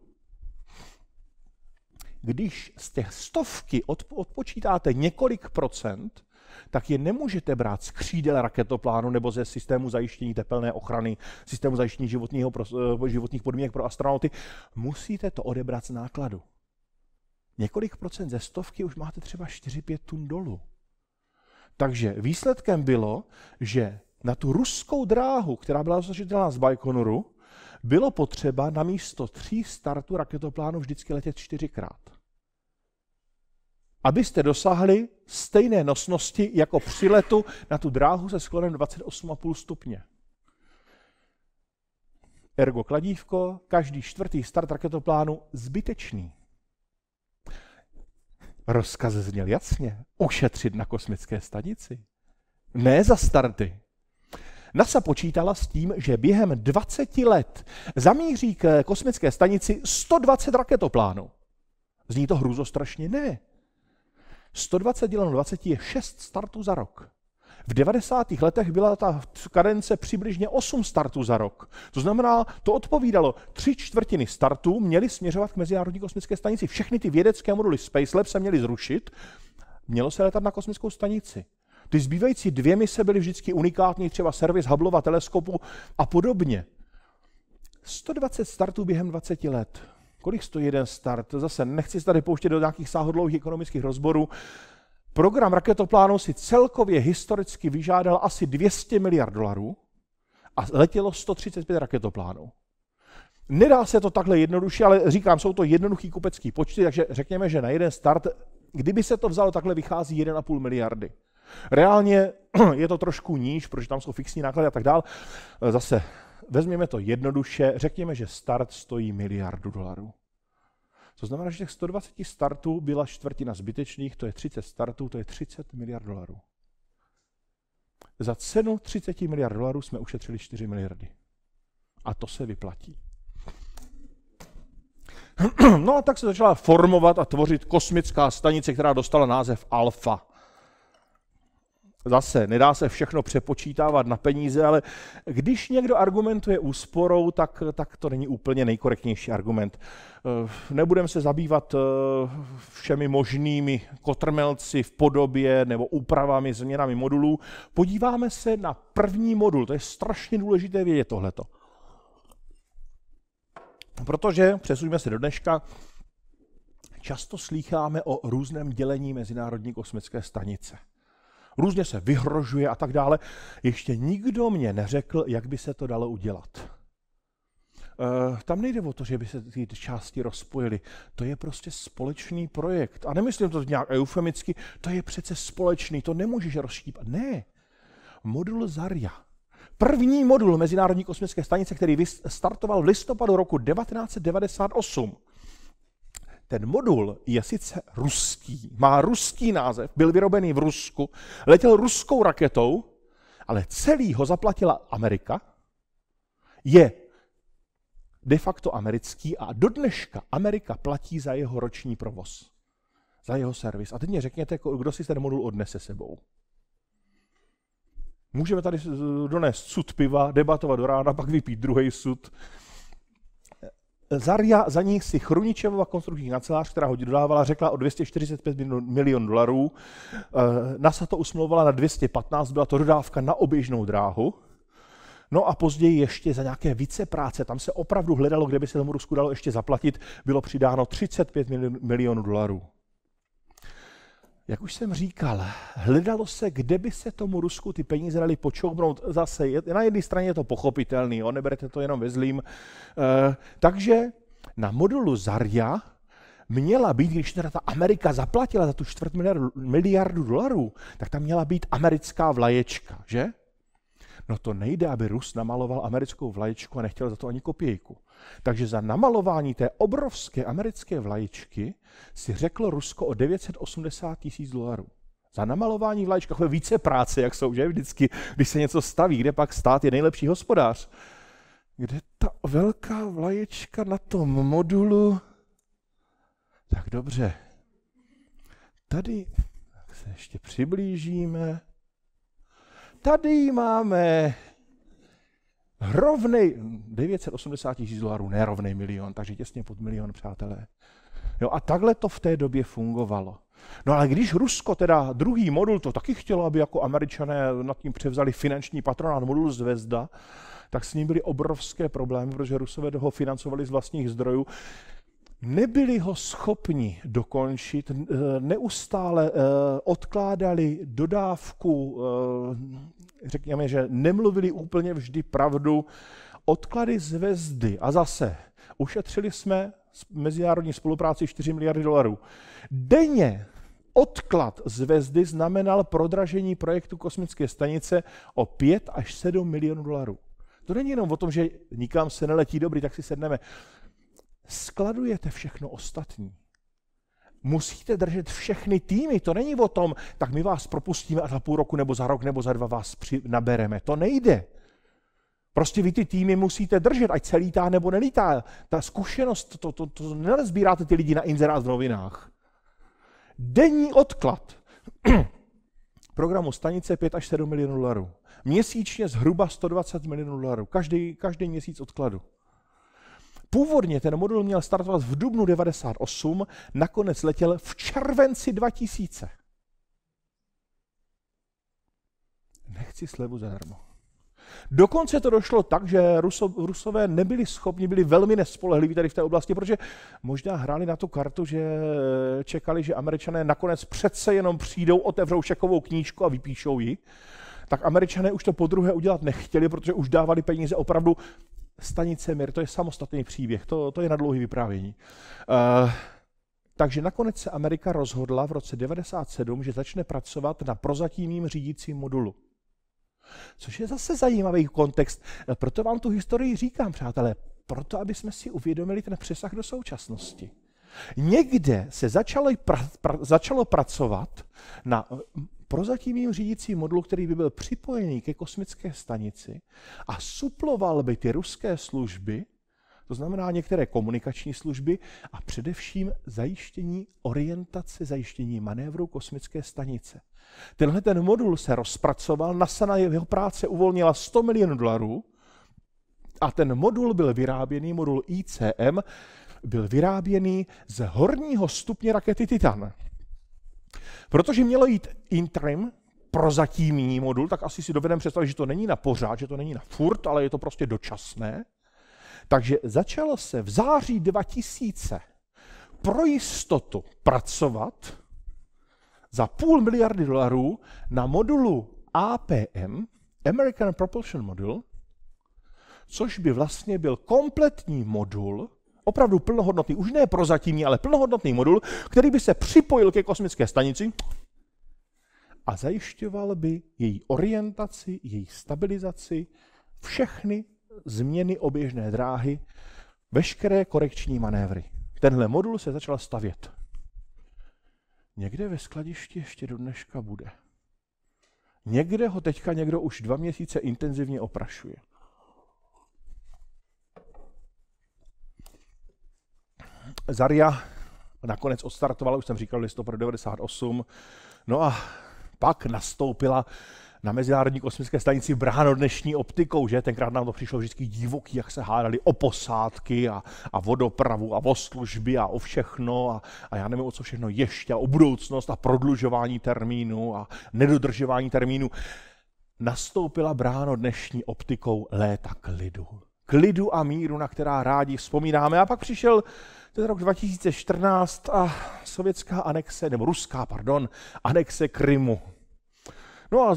Když z těch stovky odpočítáte několik procent, tak je nemůžete brát z křídel raketoplánu nebo ze systému zajištění tepelné ochrany, systému zajištění životního, eh, životních podmínek pro astronauty. Musíte to odebrat z nákladu. Několik procent ze stovky už máte třeba 4-5 tun dolů. Takže výsledkem bylo, že na tu ruskou dráhu, která byla zažitelná z Baikonuru, bylo potřeba na místo tří startů raketoplánu vždycky letět čtyřikrát. Abyste dosáhli stejné nosnosti jako při letu na tu dráhu se sklonem 28,5 stupně. Ergo kladívko, každý čtvrtý start raketoplánu zbytečný. Rozkaz zněl jasně. Ušetřit na kosmické stanici. Ne za starty. NASA počítala s tím, že během 20 let zamíří k kosmické stanici 120 raketoplánů. Zní to hrůzostrašně? Ne. 120 děleno 20 je 6 startů za rok. V 90. letech byla ta kadence přibližně 8 startů za rok. To znamená, to odpovídalo. Tři čtvrtiny startů měly směřovat k Mezinárodní kosmické stanici. Všechny ty vědecké moduly Space Lab se měly zrušit. Mělo se letat na kosmickou stanici. Ty zbývající dvě mise byly vždycky unikátní, třeba servis Hubbleova teleskopu a podobně. 120 startů během 20 let. Kolik stojí jeden start? Zase nechci se tady pouštět do nějakých sáhodlouhých ekonomických rozborů, Program raketoplánu si celkově historicky vyžádal asi 200 miliard dolarů a letělo 135 raketoplánů. Nedá se to takhle jednoduše, ale říkám, jsou to jednoduchý kupecký počty, takže řekněme, že na jeden start, kdyby se to vzalo takhle, vychází 1,5 miliardy. Reálně je to trošku níž, protože tam jsou fixní náklady a tak dál. Zase vezměme to jednoduše, řekněme, že start stojí miliardu dolarů. To znamená, že těch 120 startů byla čtvrtina zbytečných, to je 30 startů, to je 30 miliard dolarů. Za cenu 30 miliard dolarů jsme ušetřili 4 miliardy. A to se vyplatí. No a tak se začala formovat a tvořit kosmická stanice, která dostala název Alfa. Zase, nedá se všechno přepočítávat na peníze, ale když někdo argumentuje úsporou, tak, tak to není úplně nejkorektnější argument. Eh, nebudeme se zabývat eh, všemi možnými kotrmelci v podobě nebo úpravami, změnami modulů. Podíváme se na první modul. To je strašně důležité vědět tohleto. Protože, přesuňme se do dneška, často slýcháme o různém dělení Mezinárodní kosmické stanice – Různě se vyhrožuje a tak dále. Ještě nikdo mě neřekl, jak by se to dalo udělat. E, tam nejde o to, že by se ty části rozpojily. To je prostě společný projekt. A nemyslím to nějak eufemicky, to je přece společný, to nemůžeš rozštípat. Ne. Modul Zarya. První modul Mezinárodní kosmické stanice, který startoval v listopadu roku 1998. Ten modul je sice ruský, má ruský název, byl vyrobený v Rusku, letěl ruskou raketou, ale celý ho zaplatila Amerika, je de facto americký a do dneška Amerika platí za jeho roční provoz, za jeho servis. A teď mě řekněte, jako, kdo si ten modul odnese sebou. Můžeme tady donést sud piva, debatovat do rána, pak vypít druhý sud, Zarya za nich si Chruničevova konstrukční kancelář, která ho dodávala, řekla o 245 milion dolarů. Eh, NASA to usmlouvala na 215, byla to dodávka na oběžnou dráhu. No a později ještě za nějaké více práce, tam se opravdu hledalo, kde by se tomu Rusku dalo ještě zaplatit, bylo přidáno 35 milionů dolarů jak už jsem říkal, hledalo se, kde by se tomu Rusku ty peníze dali počoubnout. Zase je, na jedné straně je to pochopitelný, jo, neberete to jenom ve zlým. E, takže na modulu Zarya měla být, když teda ta Amerika zaplatila za tu čtvrt miliardu, miliardu dolarů, tak tam měla být americká vlaječka, že? No to nejde, aby Rus namaloval americkou vlaječku a nechtěl za to ani kopějku. Takže za namalování té obrovské americké vlaječky si řeklo Rusko o 980 tisíc dolarů. Za namalování vlaječka je více práce, jak jsou, že vždycky, když se něco staví, kde pak stát je nejlepší hospodář. Kde ta velká vlaječka na tom modulu? Tak dobře. Tady tak se ještě přiblížíme. Tady máme Rovnej, 980 tisíc dolarů, nerovný milion, takže těsně pod milion, přátelé. Jo, a takhle to v té době fungovalo. No ale když Rusko, teda druhý modul, to taky chtělo, aby jako američané nad tím převzali finanční patronát modul Zvezda, tak s ním byly obrovské problémy, protože Rusové ho financovali z vlastních zdrojů. Nebyli ho schopni dokončit, e, neustále e, odkládali dodávku e, řekněme, že nemluvili úplně vždy pravdu, odklady z vezdy a zase ušetřili jsme mezinárodní spolupráci 4 miliardy dolarů. Denně odklad z vezdy znamenal prodražení projektu kosmické stanice o 5 až 7 milionů dolarů. To není jenom o tom, že nikam se neletí dobrý, tak si sedneme. Skladujete všechno ostatní musíte držet všechny týmy. To není o tom, tak my vás propustíme a za půl roku nebo za rok nebo za dva vás při- nabereme. To nejde. Prostě vy ty týmy musíte držet, ať se lítá nebo nelítá. Ta zkušenost, to, to, to nezbíráte ty lidi na inzerát v novinách. Denní odklad programu stanice 5 až 7 milionů dolarů. Měsíčně zhruba 120 milionů dolarů. Každý, každý měsíc odkladu. Původně ten modul měl startovat v dubnu 98, nakonec letěl v červenci 2000. Nechci slevu zadarmo. Dokonce to došlo tak, že Ruso, Rusové nebyli schopni, byli velmi nespolehliví tady v té oblasti, protože možná hráli na tu kartu, že čekali, že američané nakonec přece jenom přijdou, otevřou šekovou knížku a vypíšou ji. Tak američané už to podruhé udělat nechtěli, protože už dávali peníze opravdu stanice Mir, to je samostatný příběh, to, to je na dlouhý vyprávění. Uh, takže nakonec se Amerika rozhodla v roce 1997, že začne pracovat na prozatímním řídícím modulu. Což je zase zajímavý kontext. Eh, proto vám tu historii říkám, přátelé. Proto, aby jsme si uvědomili ten přesah do současnosti. Někde se začalo, pra, pra, začalo pracovat na prozatímním řídícího modulu, který by byl připojený ke kosmické stanici a suploval by ty ruské služby, to znamená některé komunikační služby a především zajištění orientace, zajištění manévru kosmické stanice. Tenhle ten modul se rozpracoval, NASA na jeho práce uvolnila 100 milionů dolarů a ten modul byl vyráběný, modul ICM, byl vyráběný z horního stupně rakety Titan. Protože mělo jít interim, prozatímní modul, tak asi si dovedeme představit, že to není na pořád, že to není na furt, ale je to prostě dočasné. Takže začalo se v září 2000 pro jistotu pracovat za půl miliardy dolarů na modulu APM, American Propulsion Module, což by vlastně byl kompletní modul, opravdu plnohodnotný, už ne prozatímní, ale plnohodnotný modul, který by se připojil ke kosmické stanici a zajišťoval by její orientaci, její stabilizaci, všechny změny oběžné dráhy, veškeré korekční manévry. Tenhle modul se začal stavět. Někde ve skladišti ještě do dneška bude. Někde ho teďka někdo už dva měsíce intenzivně oprašuje. Zaria nakonec odstartovala, už jsem říkal, listopad 98. No a pak nastoupila na Mezinárodní kosmické stanici bráno dnešní optikou, že? Tenkrát nám to přišlo vždycky divoký, jak se hádali o posádky a, a vodopravu a o služby a o všechno a, a já nevím o co všechno ještě a o budoucnost a prodlužování termínu a nedodržování termínu. Nastoupila bráno dnešní optikou léta klidu klidu a míru, na která rádi vzpomínáme. A pak přišel ten rok 2014 a sovětská anexe, nebo ruská, pardon, anexe Krymu. No a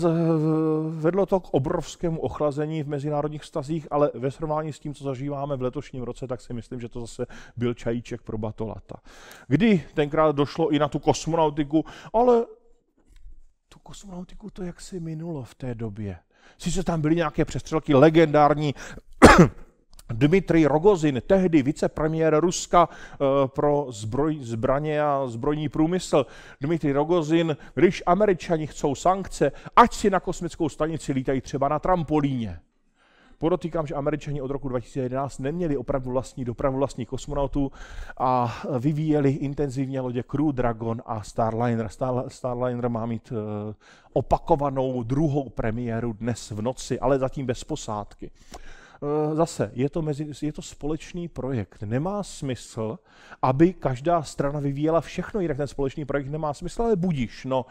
vedlo to k obrovskému ochlazení v mezinárodních stazích, ale ve srovnání s tím, co zažíváme v letošním roce, tak si myslím, že to zase byl čajíček pro Batolata. Kdy tenkrát došlo i na tu kosmonautiku, ale tu kosmonautiku to jaksi minulo v té době. Sice tam byly nějaké přestřelky legendární Dmitrij Rogozin, tehdy vicepremiér Ruska eh, pro zbroj, zbraně a zbrojní průmysl. Dmitrij Rogozin, když američani chcou sankce, ať si na kosmickou stanici lítají třeba na trampolíně. Podotýkám, že američani od roku 2011 neměli opravdu vlastní dopravu vlastních kosmonautů a vyvíjeli intenzivně lodě Crew Dragon a Starliner. Star, Starliner má mít eh, opakovanou druhou premiéru dnes v noci, ale zatím bez posádky. Eh, zase, je to, mezi, je to společný projekt. Nemá smysl, aby každá strana vyvíjela všechno, jinak ten společný projekt nemá smysl, ale budíš. No,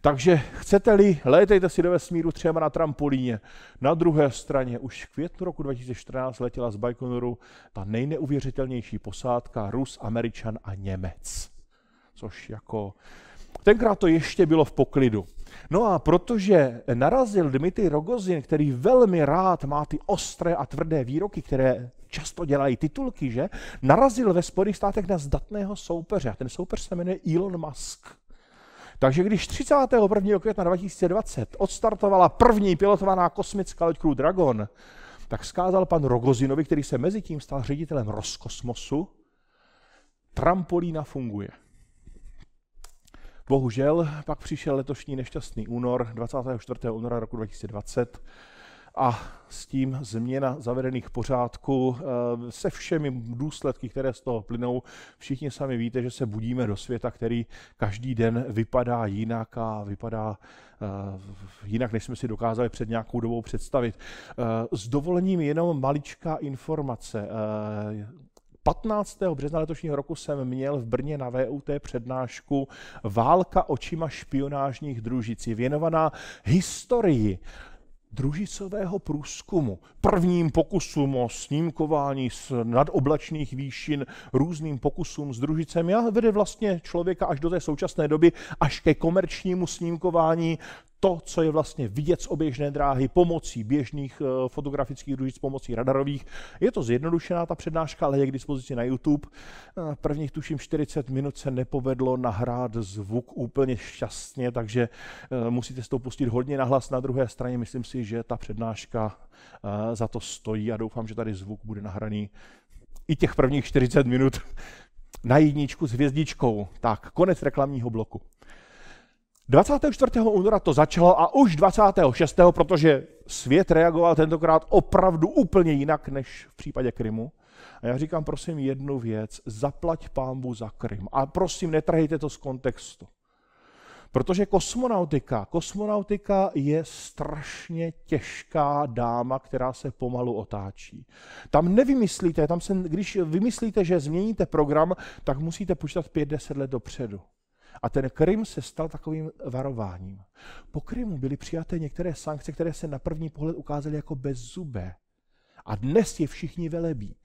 takže chcete-li, létejte si do vesmíru třeba na trampolíně. Na druhé straně už v květnu roku 2014 letěla z Baikonuru ta nejneuvěřitelnější posádka Rus, Američan a Němec. Což jako Tenkrát to ještě bylo v poklidu. No a protože narazil Dmitry Rogozin, který velmi rád má ty ostré a tvrdé výroky, které často dělají titulky, že? Narazil ve Spojených státech na zdatného soupeře. A ten soupeř se jmenuje Elon Musk. Takže když 31. května 2020 odstartovala první pilotovaná kosmická loď Crew Dragon, tak skázal pan Rogozinovi, který se mezi tím stal ředitelem Roskosmosu, trampolína funguje. Bohužel pak přišel letošní nešťastný únor, 24. února roku 2020, a s tím změna zavedených pořádků eh, se všemi důsledky, které z toho plynou. Všichni sami víte, že se budíme do světa, který každý den vypadá jinak a vypadá eh, jinak, než jsme si dokázali před nějakou dobou představit. Eh, s dovolením jenom maličká informace 15. března letošního roku jsem měl v Brně na VUT přednášku Válka očima špionážních družicí, věnovaná historii družicového průzkumu, prvním pokusům o snímkování z nadoblačných výšin, různým pokusům s družicem. a vede vlastně člověka až do té současné doby, až ke komerčnímu snímkování to, co je vlastně vidět z oběžné dráhy pomocí běžných eh, fotografických družic, pomocí radarových. Je to zjednodušená ta přednáška, ale je k dispozici na YouTube. Eh, prvních tuším 40 minut se nepovedlo nahrát zvuk úplně šťastně, takže eh, musíte si to pustit hodně nahlas. Na druhé straně myslím si, že ta přednáška za to stojí a doufám, že tady zvuk bude nahraný i těch prvních 40 minut na jedničku s hvězdičkou. Tak, konec reklamního bloku. 24. února to začalo a už 26., protože svět reagoval tentokrát opravdu úplně jinak než v případě Krymu. A já říkám, prosím, jednu věc, zaplať pámbu za Krym. A prosím, netrhejte to z kontextu. Protože kosmonautika, kosmonautika je strašně těžká dáma, která se pomalu otáčí. Tam nevymyslíte, tam se, když vymyslíte, že změníte program, tak musíte počítat 5-10 let dopředu. A ten Krym se stal takovým varováním. Po Krymu byly přijaté některé sankce, které se na první pohled ukázaly jako bezzubé. A dnes je všichni velebí.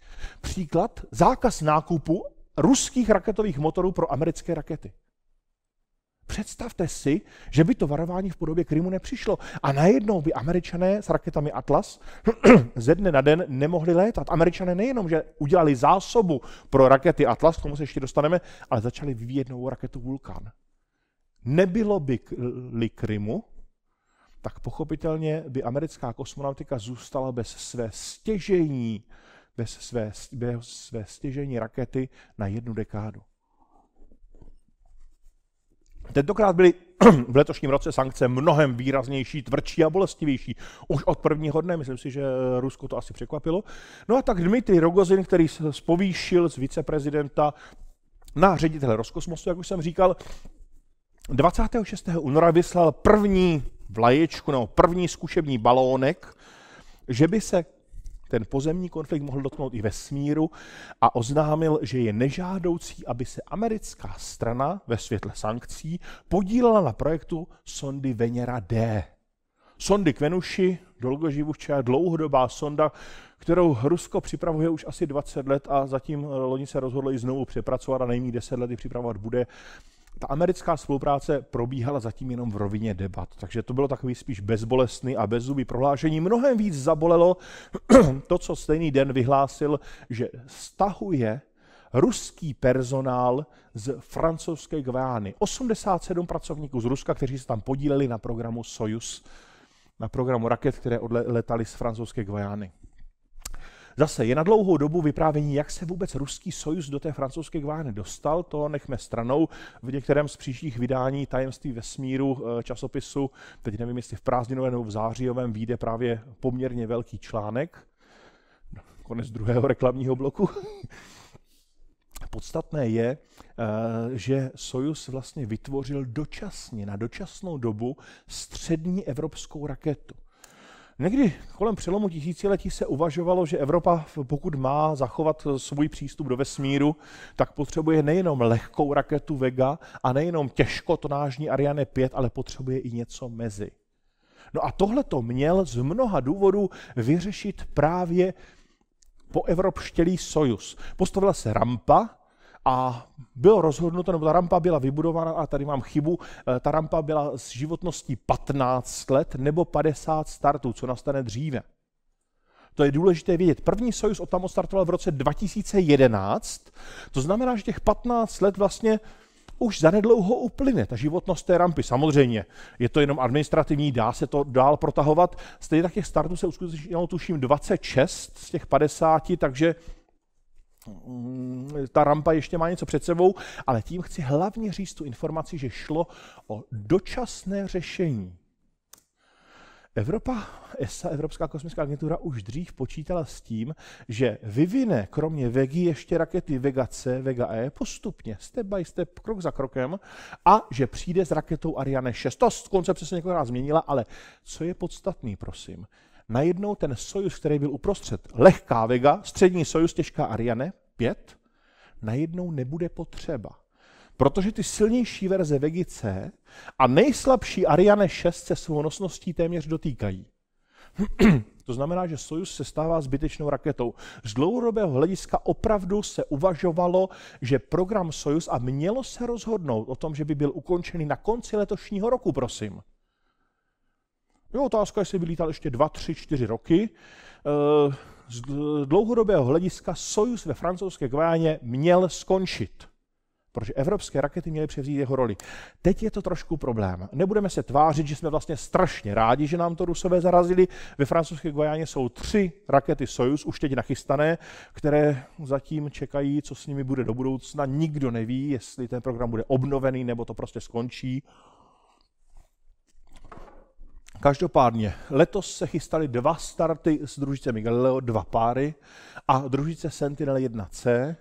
Příklad zákaz nákupu ruských raketových motorů pro americké rakety. Představte si, že by to varování v podobě Krymu nepřišlo a najednou by američané s raketami Atlas ze dne na den nemohli létat. Američané nejenom, že udělali zásobu pro rakety Atlas, k tomu se ještě dostaneme, ale začali vyvíjet novou raketu Vulkan. Nebylo by Krymu, tak pochopitelně by americká kosmonautika zůstala bez své stěžení, bez své, bez své stěžení rakety na jednu dekádu. Tentokrát byly v letošním roce sankce mnohem výraznější, tvrdší a bolestivější. Už od prvního dne, myslím si, že eh, Rusko to asi překvapilo. No a tak Dmitry Rogozin, který spovýšil z viceprezidenta na ředitele Roskosmosu, jak už jsem říkal, 26. února vyslal první vlaječku nebo první zkušební balónek, že by se ten pozemní konflikt mohl dotknout i vesmíru a oznámil, že je nežádoucí, aby se americká strana ve světle sankcí podílela na projektu sondy Venera D. Sondy k Venuši, dlouhoživuče, dlouhodobá sonda, kterou Rusko připravuje už asi 20 let a zatím loni se rozhodlo ji znovu přepracovat a nejmí 10 let ji připravovat bude ta americká spolupráce probíhala zatím jenom v rovině debat, takže to bylo takový spíš bezbolestný a bezzubý prohlášení. Mnohem víc zabolelo to, co stejný den vyhlásil, že stahuje ruský personál z francouzské Gvány. 87 pracovníků z Ruska, kteří se tam podíleli na programu Soyuz, na programu raket, které odletaly z francouzské Gvajány. Zase je na dlouhou dobu vyprávění, jak se vůbec ruský sojus do té francouzské kvány dostal, to nechme stranou. V některém z příštích vydání Tajemství vesmíru eh, časopisu, teď nevím, jestli v prázdninovém nebo v zářijovém, vyjde právě poměrně velký článek. No, konec druhého reklamního bloku. Podstatné je, eh, že Sojus vlastně vytvořil dočasně, na dočasnou dobu, střední evropskou raketu. Někdy kolem přelomu tisíciletí se uvažovalo, že Evropa, pokud má zachovat svůj přístup do vesmíru, tak potřebuje nejenom lehkou raketu Vega a nejenom těžkotonážní Ariane 5, ale potřebuje i něco mezi. No a tohle to měl z mnoha důvodů vyřešit právě po evropštělý Sojus. Postavila se rampa, a bylo rozhodnuto, nebo ta rampa byla vybudována, a tady mám chybu, eh, ta rampa byla s životností 15 let nebo 50 startů, co nastane dříve. To je důležité vědět. První Sojus tam odstartoval v roce 2011, to znamená, že těch 15 let vlastně už zanedlouho uplyne ta životnost té rampy. Samozřejmě, je to jenom administrativní, dá se to dál protahovat. Stejně tak těch startů se uskutečnilo tuším 26 z těch 50, takže Mm, ta rampa ještě má něco před sebou, ale tím chci hlavně říct tu informaci, že šlo o dočasné řešení. Evropa, ESA, Evropská kosmická agentura, už dřív počítala s tím, že vyvine kromě Vegi ještě rakety Vega C, Vega E postupně, step by step, krok za krokem, a že přijde s raketou Ariane 6. To koncepce se několikrát změnila, ale co je podstatný, prosím, najednou ten Sojus, který byl uprostřed, lehká Vega, střední Sojus, těžká Ariane 5, najednou nebude potřeba. Protože ty silnější verze Vegy C a nejslabší Ariane 6 se svou nosností téměř dotýkají. to znamená, že Sojus se stává zbytečnou raketou. Z dlouhodobého hlediska opravdu se uvažovalo, že program Sojus a mělo se rozhodnout o tom, že by byl ukončený na konci letošního roku, prosím. Je otázka, jestli by lítal ještě 2, 3, 4 roky. Eh, z dlouhodobého hlediska Sojus ve francouzské Gváně měl skončit protože evropské rakety měly převzít jeho roli. Teď je to trošku problém. Nebudeme se tvářit, že jsme vlastně strašně rádi, že nám to Rusové zarazili. Ve francouzské Guajáně jsou tři rakety Soyuz, už teď nachystané, které zatím čekají, co s nimi bude do budoucna. Nikdo neví, jestli ten program bude obnovený, nebo to prostě skončí. Každopádně, letos se chystaly dva starty s družicemi Galileo, dva páry a družice Sentinel 1C.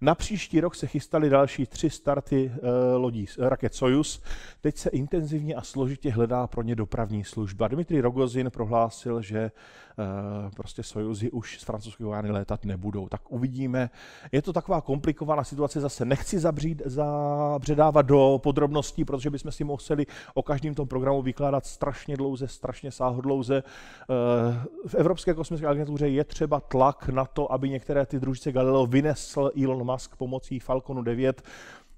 Na příští rok se chystaly další tři starty e, lodí raket Soyuz. Teď se intenzivně a složitě hledá pro ně dopravní služba. Dmitrij Rogozin prohlásil, že Eh, prostě Sojuzy už z francouzské Guány létat nebudou. Tak uvidíme. Je to taková komplikovaná situace, zase nechci zabřít, zabředávat do podrobností, protože bychom si museli o každém tom programu vykládat strašně dlouze, strašně sáhodlouze. Eh, v Evropské kosmické agentuře je třeba tlak na to, aby některé ty družice Galileo vynesl Elon Musk pomocí Falconu 9.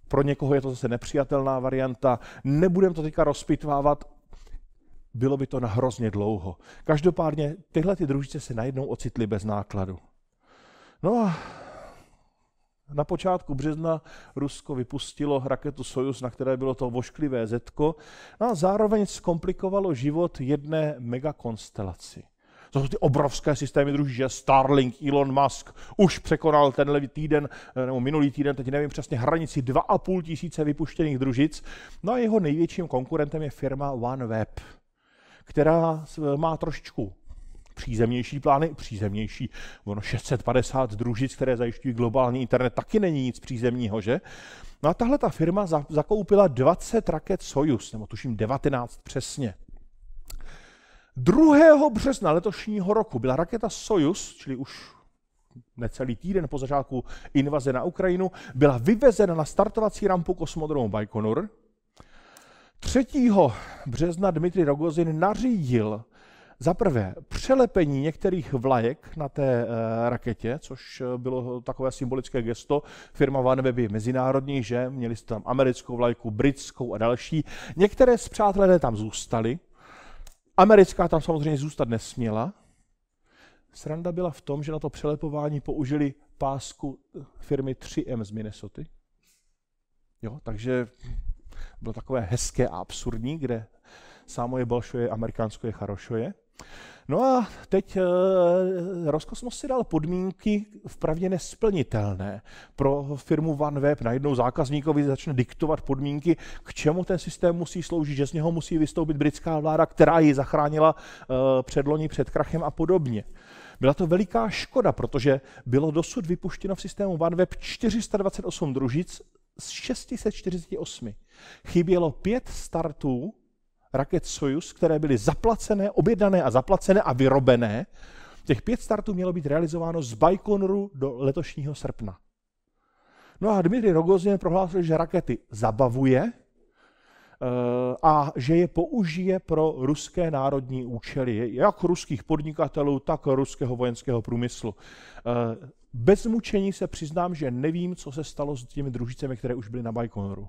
Pro někoho je to zase nepřijatelná varianta. Nebudem to teďka rozpitvávat bylo by to na hrozně dlouho. Každopádně tyhle ty družice se najednou ocitly bez nákladu. No a na počátku března Rusko vypustilo raketu Sojus, na které bylo to vošklivé zetko, no a zároveň zkomplikovalo život jedné megakonstelaci. To jsou ty obrovské systémy družice Starlink, Elon Musk už překonal tenhle týden, nebo minulý týden, teď nevím přesně, hranici 2,5 tisíce vypuštěných družic. No a jeho největším konkurentem je firma OneWeb která má trošičku přízemnější plány, přízemnější, ono 650 družic, které zajišťují globální internet, taky není nic přízemního, že? No a tahle ta firma za, zakoupila 20 raket Soyuz, nebo tuším 19 přesně. 2. března letošního roku byla raketa Soyuz, čili už necelý týden po začátku invaze na Ukrajinu, byla vyvezena na startovací rampu kosmodromu Baikonur, 3. března Dmitry Rogozin nařídil za prvé přelepení některých vlajek na té eh, raketě, což eh, bylo takové symbolické gesto. Firma OneWeb je mezinárodní, že měli jste tam americkou vlajku, britskou a další. Některé z přátelé tam zůstaly. Americká tam samozřejmě zůstat nesměla. Sranda byla v tom, že na to přelepování použili pásku firmy 3M z Minnesota. Jo, takže bylo takové hezké a absurdní, kde Sámoje Balšoje, Amerikánsko je Charošoje. No a teď eh, Roskosmos si dal podmínky vpravdě nesplnitelné pro firmu OneWeb. Najednou zákazníkovi začne diktovat podmínky, k čemu ten systém musí sloužit, že z něho musí vystoupit britská vláda, která ji zachránila eh, předloni před krachem a podobně. Byla to veliká škoda, protože bylo dosud vypuštěno v systému OneWeb 428 družic z 648. Chybělo pět startů raket Soyuz, které byly zaplacené, objednané a zaplacené a vyrobené. Těch pět startů mělo být realizováno z Baikonuru do letošního srpna. No a Dmitry Rogozin prohlásil, že rakety zabavuje eh, a že je použije pro ruské národní účely, jak ruských podnikatelů, tak ruského vojenského průmyslu. Eh, bez mučení se přiznám, že nevím, co se stalo s těmi družicemi, které už byly na Bajkonoru.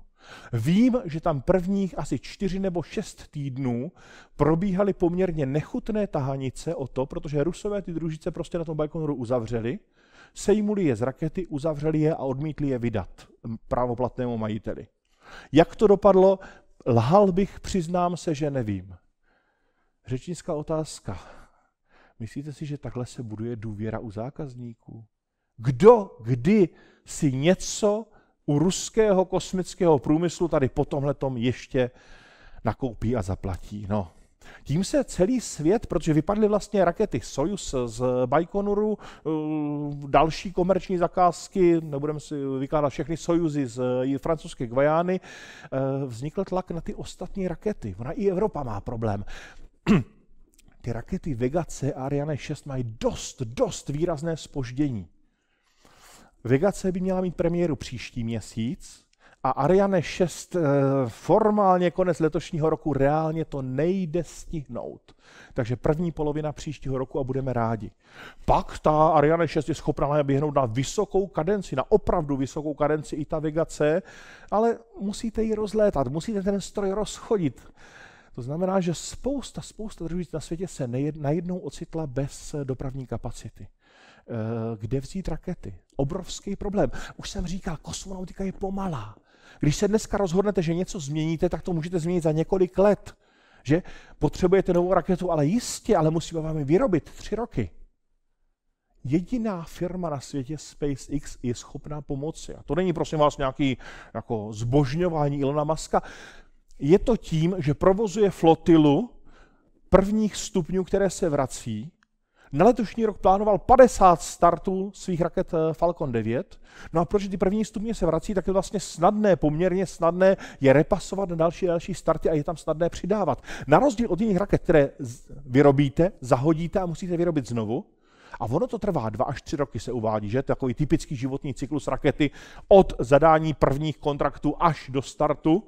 Vím, že tam prvních asi čtyři nebo šest týdnů probíhaly poměrně nechutné tahanice o to, protože rusové ty družice prostě na tom Bajkonoru uzavřeli, sejmuli je z rakety, uzavřeli je a odmítli je vydat právoplatnému majiteli. Jak to dopadlo, lhal bych, přiznám se, že nevím. Řečnická otázka. Myslíte si, že takhle se buduje důvěra u zákazníků? Kdo kdy si něco u ruského kosmického průmyslu tady po tomhletom ještě nakoupí a zaplatí. No. Tím se celý svět, protože vypadly vlastně rakety Soyuz z Baikonuru, eh, další komerční zakázky, nebudeme si vykládat všechny Sojuzy z eh, francouzské Guajány, eh, vznikl tlak na ty ostatní rakety. Ona i Evropa má problém. Ty rakety Vega C a Ariane 6 mají dost, dost výrazné spoždění. Vigace by měla mít premiéru příští měsíc a Ariane 6 eh, formálně konec letošního roku reálně to nejde stihnout. Takže první polovina příštího roku a budeme rádi. Pak ta Ariane 6 je schopná běhnout na vysokou kadenci, na opravdu vysokou kadenci i ta vigace, ale musíte ji rozlétat, musíte ten stroj rozchodit. To znamená, že spousta, spousta družic na světě se najednou ocitla bez dopravní kapacity. Eh, kde vzít rakety. Obrovský problém. Už jsem říkal, kosmonautika je pomalá. Když se dneska rozhodnete, že něco změníte, tak to můžete změnit za několik let. Že potřebujete novou raketu, ale jistě, ale musíme vám ji vyrobit tři roky. Jediná firma na světě SpaceX je schopná pomoci. A to není, prosím vás, nějaký jako zbožňování Ilona Maska. Je to tím, že provozuje flotilu prvních stupňů, které se vrací, na letošní rok plánoval 50 startů svých raket eh, Falcon 9. No a proč ty první stupně se vrací, tak je vlastně snadné, poměrně snadné je repasovat na další další starty a je tam snadné přidávat. Na rozdíl od jiných raket, které vyrobíte, zahodíte a musíte vyrobit znovu, a ono to trvá dva až tři roky, se uvádí, že? Takový typický životní cyklus rakety od zadání prvních kontraktů až do startu.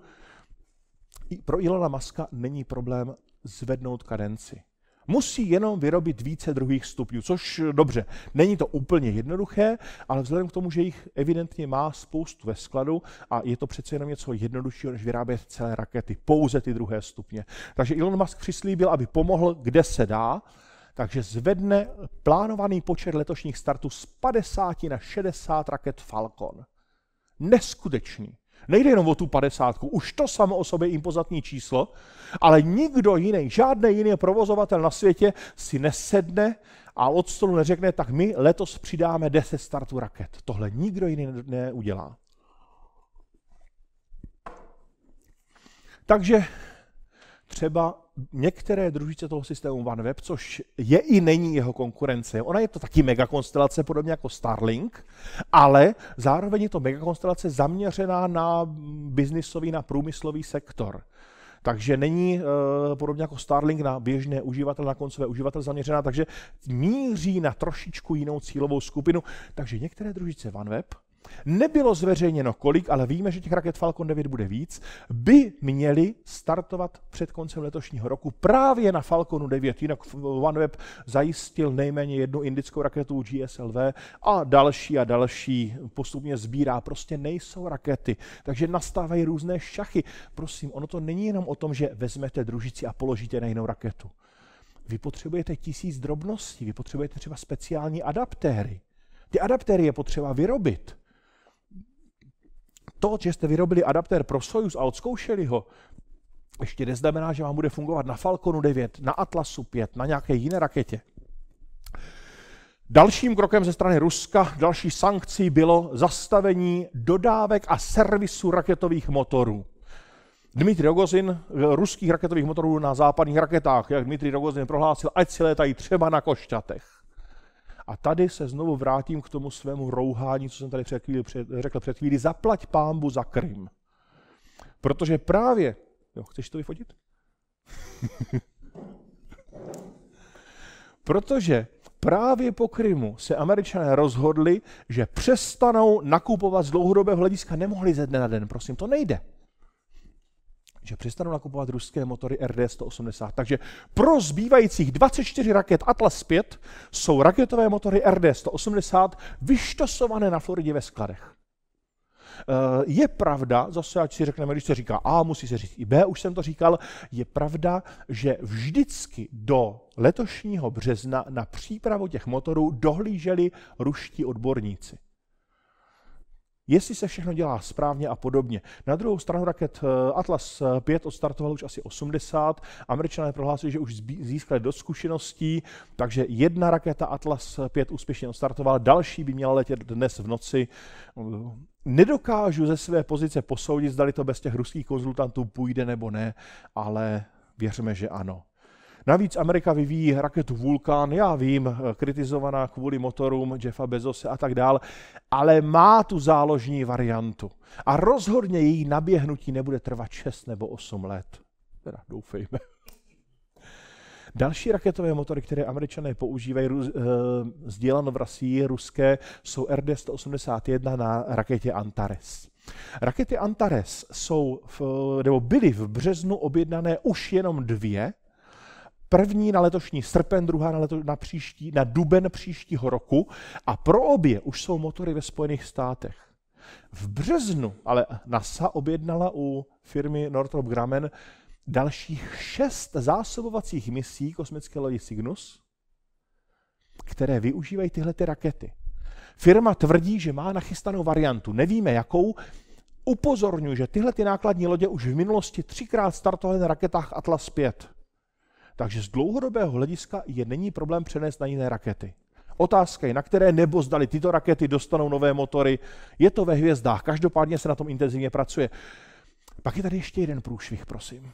I pro Ilona Maska není problém zvednout kadenci musí jenom vyrobit více druhých stupňů, což dobře, není to úplně jednoduché, ale vzhledem k tomu, že jich evidentně má spoustu ve skladu a je to přece jenom něco jednoduššího, než vyrábět celé rakety, pouze ty druhé stupně. Takže Elon Musk přislíbil, aby pomohl, kde se dá, takže zvedne plánovaný počet letošních startů z 50 na 60 raket Falcon. Neskutečný. Nejde jenom o tu padesátku, už to samo o sobě impozantní číslo, ale nikdo jiný, žádný jiný provozovatel na světě si nesedne a od stolu neřekne, tak my letos přidáme 10 startů raket. Tohle nikdo jiný neudělá. Takže třeba některé družice toho systému OneWeb, což je i není jeho konkurence. Ona je to taky megakonstelace, podobně jako Starlink, ale zároveň je to megakonstelace zaměřená na biznisový, na průmyslový sektor. Takže není uh, podobně jako Starlink na běžné uživatel, na koncové uživatel zaměřená, takže míří na trošičku jinou cílovou skupinu. Takže některé družice OneWeb Nebylo zveřejněno kolik, ale víme, že těch raket Falcon 9 bude víc, by měly startovat před koncem letošního roku právě na Falconu 9. Jinak OneWeb zajistil nejméně jednu indickou raketu GSLV a další a další postupně sbírá. Prostě nejsou rakety, takže nastávají různé šachy. Prosím, ono to není jenom o tom, že vezmete družici a položíte na jinou raketu. Vy potřebujete tisíc drobností, vy potřebujete třeba speciální adaptéry. Ty adaptéry je potřeba vyrobit to, že jste vyrobili adaptér pro Soyuz a odzkoušeli ho, ještě neznamená, že vám bude fungovat na Falconu 9, na Atlasu 5, na nějaké jiné raketě. Dalším krokem ze strany Ruska, další sankcí bylo zastavení dodávek a servisu raketových motorů. Dmitry Rogozin eh, ruských raketových motorů na západních raketách, jak Dmitry Rogozin prohlásil, ať si létají třeba na košťatech. A tady se znovu vrátím k tomu svému rouhání, co jsem tady před chvíli, před, řekl před chvíli, zaplať pámbu za Krym. Protože právě, jo, chceš to vyfotit? Protože právě po Krymu se američané rozhodli, že přestanou nakupovat z dlouhodobého hlediska, nemohli ze dne na den, prosím, to nejde že přestanou nakupovat ruské motory RD-180. Takže pro zbývajících 24 raket Atlas 5 jsou raketové motory RD-180 vyštosované na Floridě ve skladech. Eh, je pravda, zase ať si řekneme, když se říká A, musí se říct i B, už jsem to říkal, je pravda, že vždycky do letošního března na přípravu těch motorů dohlíželi ruští odborníci jestli se všechno dělá správně a podobně. Na druhou stranu raket eh, Atlas 5 eh, odstartoval už asi 80, američané prohlásili, že už získali dost zkušeností, takže jedna raketa Atlas 5 eh, úspěšně odstartovala, další by měla letět dnes v noci. Nedokážu ze své pozice posoudit, zdali to bez těch ruských konzultantů půjde nebo ne, ale věřme, že ano. Navíc Amerika vyvíjí raketu Vulkan, já vím, eh, kritizovaná kvůli motorům Jeffa Bezose a tak dál, ale má tu záložní variantu. A rozhodně její naběhnutí nebude trvat 6 nebo 8 let. Teda doufejme. Další raketové motory, které američané používají, růz, eh, v Rasii, ruské, jsou RD-181 na raketě Antares. Rakety Antares jsou, v, nebo byly v březnu objednané už jenom dvě, První na letošní srpen, druhá na, leto, na, příští, na duben příštího roku a pro obě už jsou motory ve Spojených státech. V březnu ale NASA objednala u firmy Northrop Grumman dalších šest zásobovacích misí kosmické lodi Cygnus, které využívají tyhle ty rakety. Firma tvrdí, že má nachystanou variantu, nevíme jakou. Upozorňuji, že tyhle ty nákladní lodě už v minulosti třikrát startovaly na raketách Atlas 5. Takže z dlouhodobého hlediska je není problém přenést na jiné rakety. Otázka je, na které nebo zdali tyto rakety dostanou nové motory. Je to ve hvězdách, každopádně se na tom intenzivně pracuje. Pak je tady ještě jeden průšvih, prosím.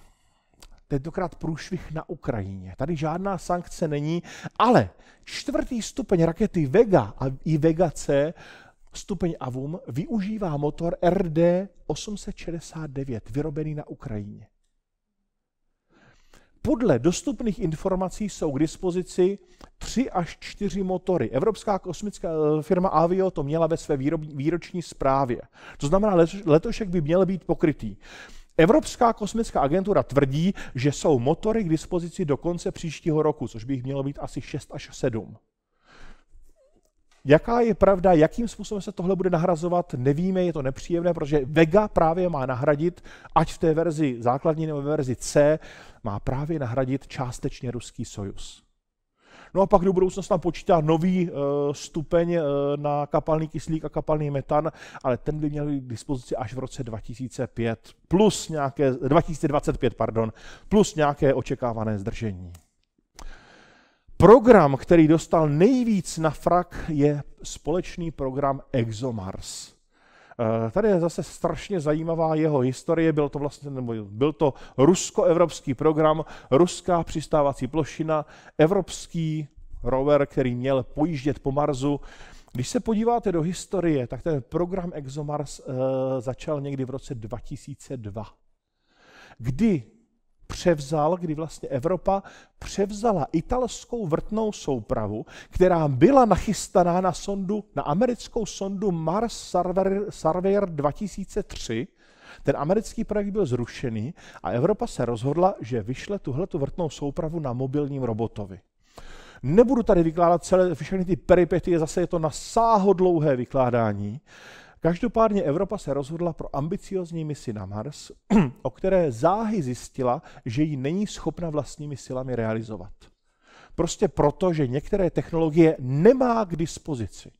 Tentokrát průšvih na Ukrajině. Tady žádná sankce není, ale čtvrtý stupeň rakety Vega a i Vega C stupeň Avum využívá motor RD 869, vyrobený na Ukrajině. Podle dostupných informací jsou k dispozici tři až čtyři motory. Evropská kosmická eh, firma Avio to měla ve své výroční zprávě. To znamená, letošek by měl být pokrytý. Evropská kosmická agentura tvrdí, že jsou motory k dispozici do konce příštího roku, což by jich mělo být asi 6 až 7. Jaká je pravda, jakým způsobem se tohle bude nahrazovat, nevíme, je to nepříjemné, protože Vega právě má nahradit, ať v té verzi základní nebo verzi C, má právě nahradit částečně ruský Sojus. No a pak do budoucnosti tam počítá nový uh, stupeň eh, na kapalný kyslík a kapalný metan, ale ten by měl být k dispozici až v roce 2005, plus nějaké, 2025, pardon, plus nějaké očekávané zdržení. Program, který dostal nejvíc na frak, je společný program ExoMars. Eh, tady je zase strašně zajímavá jeho historie, byl to vlastně, nebo byl to rusko-evropský program, ruská přistávací plošina, evropský rover, který měl pojíždět po Marsu. Když se podíváte do historie, tak ten program ExoMars e, začal někdy v roce 2002, kdy převzal, kdy vlastně Evropa převzala italskou vrtnou soupravu, která byla nachystaná na sondu, na americkou sondu Mars Surveyor, Surveyor 2003, ten americký projekt byl zrušený a Evropa se rozhodla, že vyšle tuhle vrtnou soupravu na mobilním robotovi. Nebudu tady vykládat celé všechny ty peripety, zase je to na sáhodlouhé vykládání. Každopádně Evropa se rozhodla pro ambiciozní misi na Mars, o které záhy zjistila, že ji není schopna vlastními silami realizovat. Prostě proto, že některé technologie nemá k dispozici.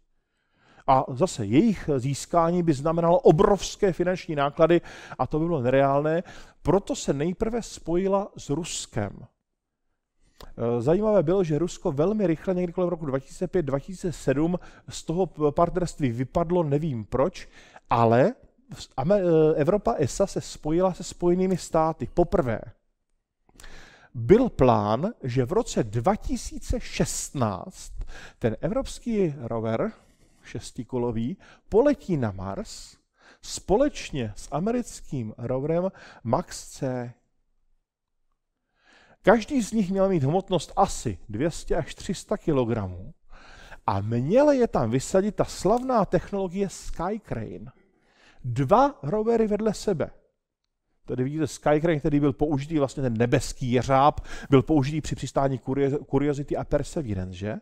A zase jejich získání by znamenalo obrovské finanční náklady a to by bylo nereálné. Proto se nejprve spojila s Ruskem. Eh, zajímavé bylo, že Rusko velmi rychle, někdy kolem roku 2005-2007, z toho partnerství vypadlo, nevím proč, ale eh, Evropa ESA se spojila se Spojenými státy poprvé. Byl plán, že v roce 2016 ten evropský rover, šestikolový, poletí na Mars společně s americkým roverem Max C Každý z nich měl mít hmotnost asi 200 až 300 kg a měla je tam vysadit ta slavná technologie Skycrane. Dva rovery vedle sebe. Tady vidíte Skycrane, který byl použitý, vlastně ten nebeský jeřáb, byl použitý při přistání Curiosity a Perseverance, že?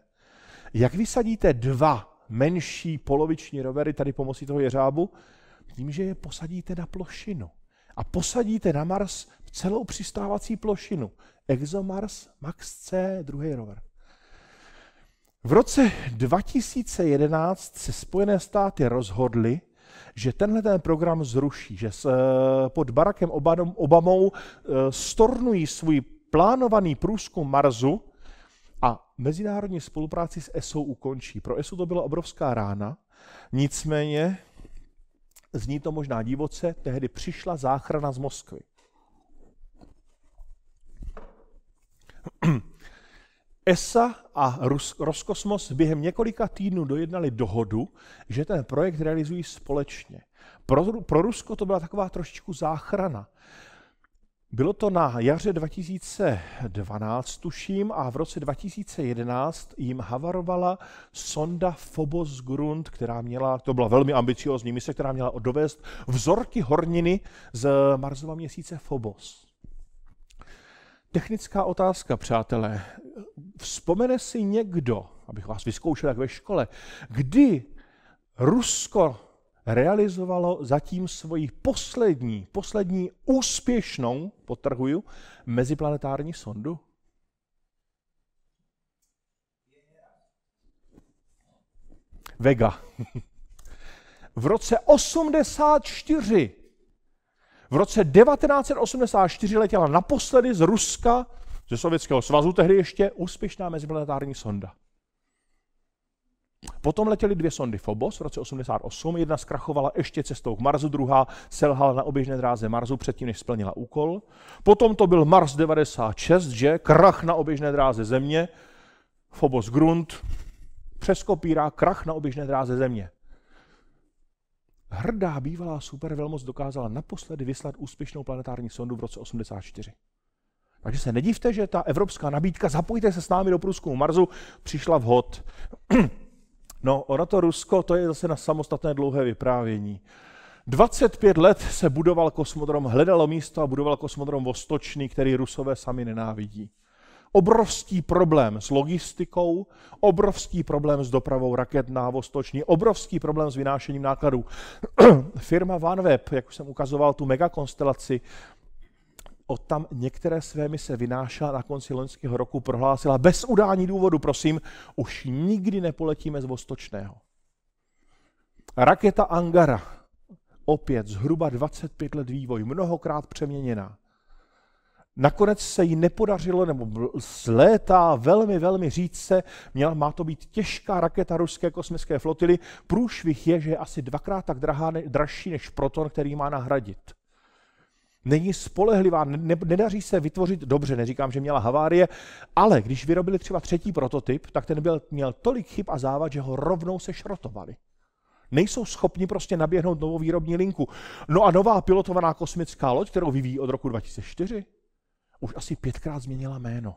Jak vysadíte dva menší poloviční rovery tady pomocí toho jeřábu? Tím, že je posadíte na plošinu. A posadíte na Mars celou přistávací plošinu. ExoMars Max C, druhý rover. V roce 2011 se Spojené státy rozhodly, že tenhle ten program zruší, že eh, pod Barackem Obamou eh, stornují svůj plánovaný průzkum Marsu a mezinárodní spolupráci s ESO ukončí. Pro ESO to byla obrovská rána, nicméně zní to možná divoce, tehdy přišla záchrana z Moskvy. ESA a Rus- Roskosmos během několika týdnů dojednali dohodu, že ten projekt realizují společně. Pro, pro Rusko to byla taková trošičku záchrana. Bylo to na jaře 2012, tuším, a v roce 2011 jim havarovala sonda Phobos Grunt, která měla, to byla velmi ambiciozní mise, která měla dovést vzorky horniny z Marsova měsíce Phobos. Technická otázka, přátelé. Vzpomene si někdo, abych vás vyzkoušel jak ve škole, kdy Rusko realizovalo zatím svoji poslední, poslední úspěšnou, potrhuju, meziplanetární sondu? Vega. v roce 84. V roce 1984 letěla naposledy z Ruska, ze Sovětského svazu tehdy ještě, úspěšná meziplanetární sonda. Potom letěly dvě sondy Phobos v roce 88, jedna zkrachovala ještě cestou k Marsu, druhá selhala na oběžné dráze Marsu předtím, než splnila úkol. Potom to byl Mars 96, že krach na oběžné dráze Země, Phobos Grunt, přeskopírá krach na oběžné dráze Země. Hrdá bývalá supervelmoc dokázala naposledy vyslat úspěšnou planetární sondu v roce 84. Takže se nedivte, že ta evropská nabídka, zapojte se s námi do průzkumu Marsu, přišla vhod. No, ono to Rusko, to je zase na samostatné dlouhé vyprávění. 25 let se budoval kosmodrom, hledalo místo a budoval kosmodrom Vostočný, který Rusové sami nenávidí. Obrovský problém s logistikou, obrovský problém s dopravou raket na Vostočný, obrovský problém s vynášením nákladů. Firma OneWeb, jak už jsem ukazoval tu megakonstelaci, odtam některé své mise vynášela na konci loňského roku, prohlásila bez udání důvodu, prosím, už nikdy nepoletíme z Vostočného. Raketa Angara, opět zhruba 25 let vývoj, mnohokrát přeměněná. Nakonec se jí nepodařilo, nebo zlétá velmi, velmi řídce, měla, má to být těžká raketa ruské kosmické flotily. Průšvih je, že je asi dvakrát tak drahá, dražší než Proton, který má nahradit není spolehlivá, ne, nedaří se vytvořit dobře, neříkám, že měla havárie, ale když vyrobili třeba třetí prototyp, tak ten byl, měl tolik chyb a závad, že ho rovnou se šrotovali. Nejsou schopni prostě naběhnout novou výrobní linku. No a nová pilotovaná kosmická loď, kterou vyvíjí od roku 2004, už asi pětkrát změnila jméno.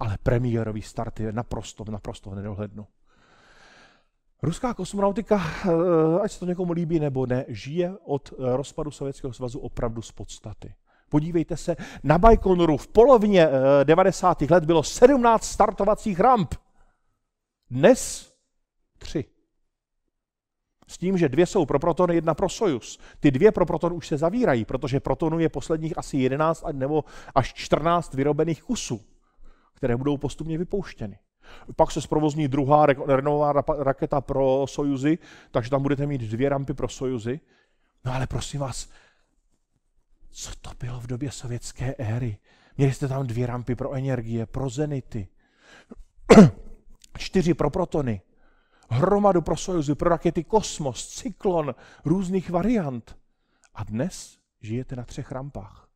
Ale premiérový start je naprosto, naprosto v nedohlednu. Ruská kosmonautika, eh, ať se to někomu líbí nebo ne, žije od eh, rozpadu Sovětského svazu opravdu z podstaty. Podívejte se, na Bajkonuru v polovině 90. Eh, let bylo 17 startovacích ramp. Dnes tři. S tím, že dvě jsou pro Proton, jedna pro Sojus. Ty dvě pro Proton už se zavírají, protože Protonu je posledních asi 11 nebo až 14 vyrobených kusů, které budou postupně vypouštěny. Pak se zprovozní druhá renová raketa pro Sojuzy, takže tam budete mít dvě rampy pro Sojuzy. No ale prosím vás, co to bylo v době sovětské éry? Měli jste tam dvě rampy pro energie, pro zenity, čtyři pro protony, hromadu pro Sojuzy, pro rakety Kosmos, Cyklon, různých variant. A dnes žijete na třech rampách.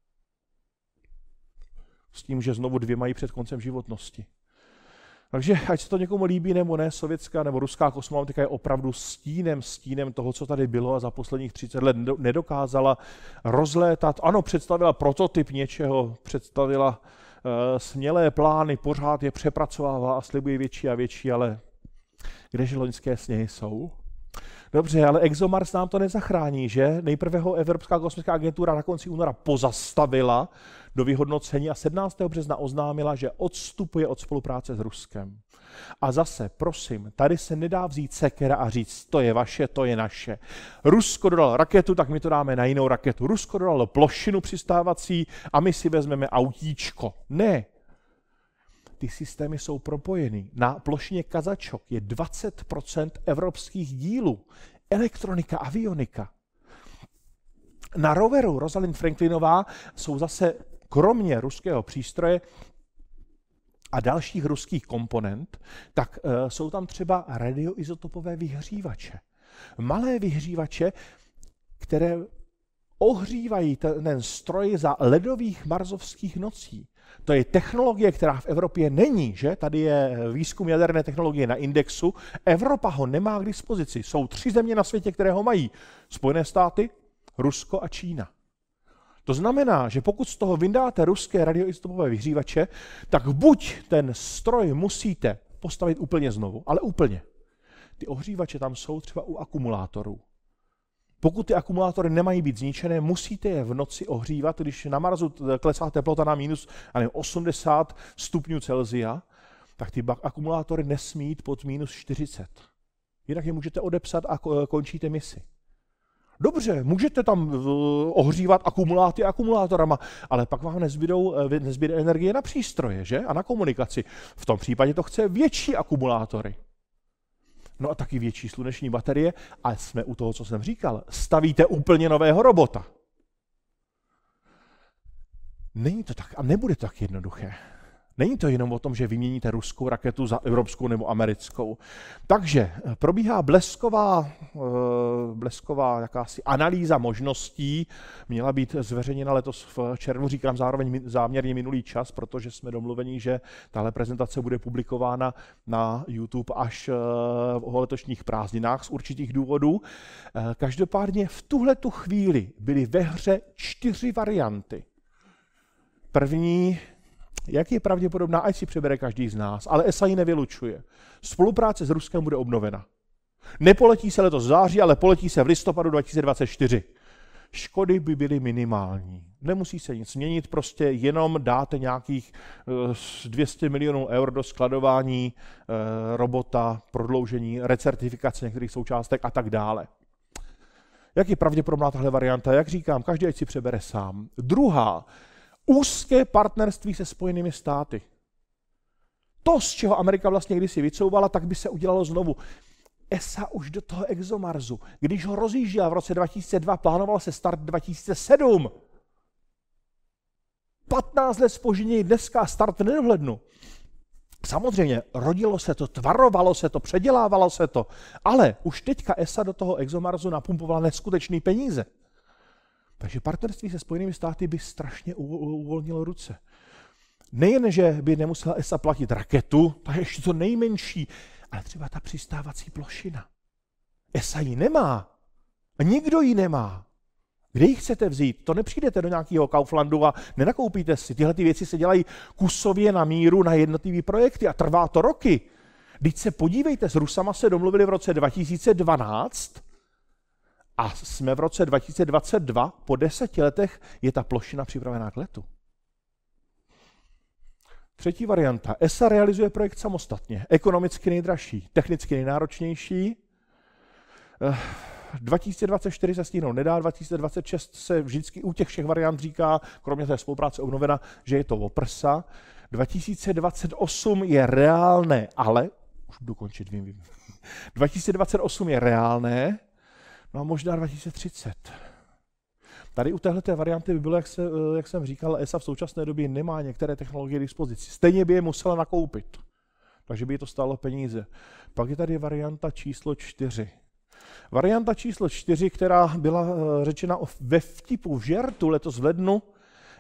S tím, že znovu dvě mají před koncem životnosti. Takže ať se to někomu líbí nebo ne, sovětská nebo ruská kosmonautika je opravdu stínem, stínem toho, co tady bylo a za posledních 30 let nedokázala rozlétat. Ano, představila prototyp něčeho, představila uh, smělé plány, pořád je přepracovává a slibuje větší a větší, ale kdeže loňské sněhy jsou? Dobře, ale ExoMars nám to nezachrání, že? Nejprve ho Evropská kosmická agentura na konci února pozastavila do vyhodnocení a 17. března oznámila, že odstupuje od spolupráce s Ruskem. A zase, prosím, tady se nedá vzít sekera a říct, to je vaše, to je naše. Rusko dodalo raketu, tak my to dáme na jinou raketu. Rusko dodalo plošinu přistávací a my si vezmeme autíčko. Ne, ty systémy jsou propojeny. Na plošině Kazačok je 20% evropských dílů. Elektronika, avionika. Na roveru Rosalind Franklinová jsou zase kromě ruského přístroje a dalších ruských komponent, tak e, jsou tam třeba radioizotopové vyhřívače. Malé vyhřívače, které ohřívají ten stroj za ledových marzovských nocí. To je technologie, která v Evropě není, že? Tady je výzkum jaderné technologie na indexu. Evropa ho nemá k dispozici. Jsou tři země na světě, které ho mají. Spojené státy, Rusko a Čína. To znamená, že pokud z toho vyndáte ruské radioizotopové vyhřívače, tak buď ten stroj musíte postavit úplně znovu, ale úplně. Ty ohřívače tam jsou třeba u akumulátorů. Pokud ty akumulátory nemají být zničené, musíte je v noci ohřívat, když na marzu klesá teplota na minus 80 stupňů Celzia, tak ty akumulátory nesmí jít pod minus 40. Jinak je můžete odepsat a končíte misi. Dobře, můžete tam ohřívat akumuláty akumulátorama, ale pak vám nezbydou, eh, nezbyde energie na přístroje že? a na komunikaci. V tom případě to chce větší akumulátory no a taky větší sluneční baterie a jsme u toho, co jsem říkal. Stavíte úplně nového robota. Není to tak a nebude to tak jednoduché. Není to jenom o tom, že vyměníte ruskou raketu za evropskou nebo americkou. Takže eh, probíhá blesková, eh, blesková jakási analýza možností. Měla být zveřejněna letos v červnu, říkám zároveň záměrně minulý čas, protože jsme domluveni, že tahle prezentace bude publikována na YouTube až eh, v letošních prázdninách z určitých důvodů. Každopádně v tuhle tu chvíli byly ve hře čtyři varianty. První jak je pravděpodobná, ať si přebere každý z nás, ale ESA ji nevylučuje. Spolupráce s Ruskem bude obnovena. Nepoletí se letos v září, ale poletí se v listopadu 2024. Škody by byly minimální. Nemusí se nic měnit, prostě jenom dáte nějakých 200 eh, milionů eur do skladování eh, robota, prodloužení, recertifikace některých součástek a tak dále. Jak je pravděpodobná tahle varianta? Jak říkám, každý ať si přebere sám. Druhá úzké partnerství se Spojenými státy. To, z čeho Amerika vlastně kdysi vycouvala, tak by se udělalo znovu. ESA už do toho exomarzu, když ho rozjížděla v roce 2002, plánoval se start 2007. 15 let spožení, dneska start nedohlednu. Samozřejmě, rodilo se to, tvarovalo se to, předělávalo se to, ale už teďka ESA do toho exomarzu napumpovala neskutečný peníze. Takže partnerství se Spojenými státy by strašně uvolnilo ruce. Nejen, že by nemusela ESA platit raketu, ta je ještě co nejmenší, ale třeba ta přistávací plošina. ESA ji nemá. A nikdo ji nemá. Kde ji chcete vzít? To nepřijdete do nějakého Kauflandu a nenakoupíte si. Tyhle ty věci se dělají kusově na míru na jednotlivé projekty a trvá to roky. Teď se podívejte, s Rusama se domluvili v roce 2012 a jsme v roce 2022, po deseti letech je ta plošina připravená k letu. Třetí varianta. ESA realizuje projekt samostatně. Ekonomicky nejdražší, technicky nejnáročnější. 2024 eh, se stihnout nedá, 2026 se vždycky u těch všech variant říká, kromě té spolupráce obnovena, že je to oprsa. 2028 je reálné, ale, už dokončit, vím, vím. 2028 je reálné, No a možná 2030. Tady u téhle varianty by bylo, jak, se, eh, jak jsem říkal, ESA v současné době nemá některé technologie k dispozici. Stejně by je musela nakoupit. Takže by je to stálo peníze. Pak je tady varianta číslo 4. Varianta číslo 4, která byla eh, řečena ve vtipu v žertu letos v lednu,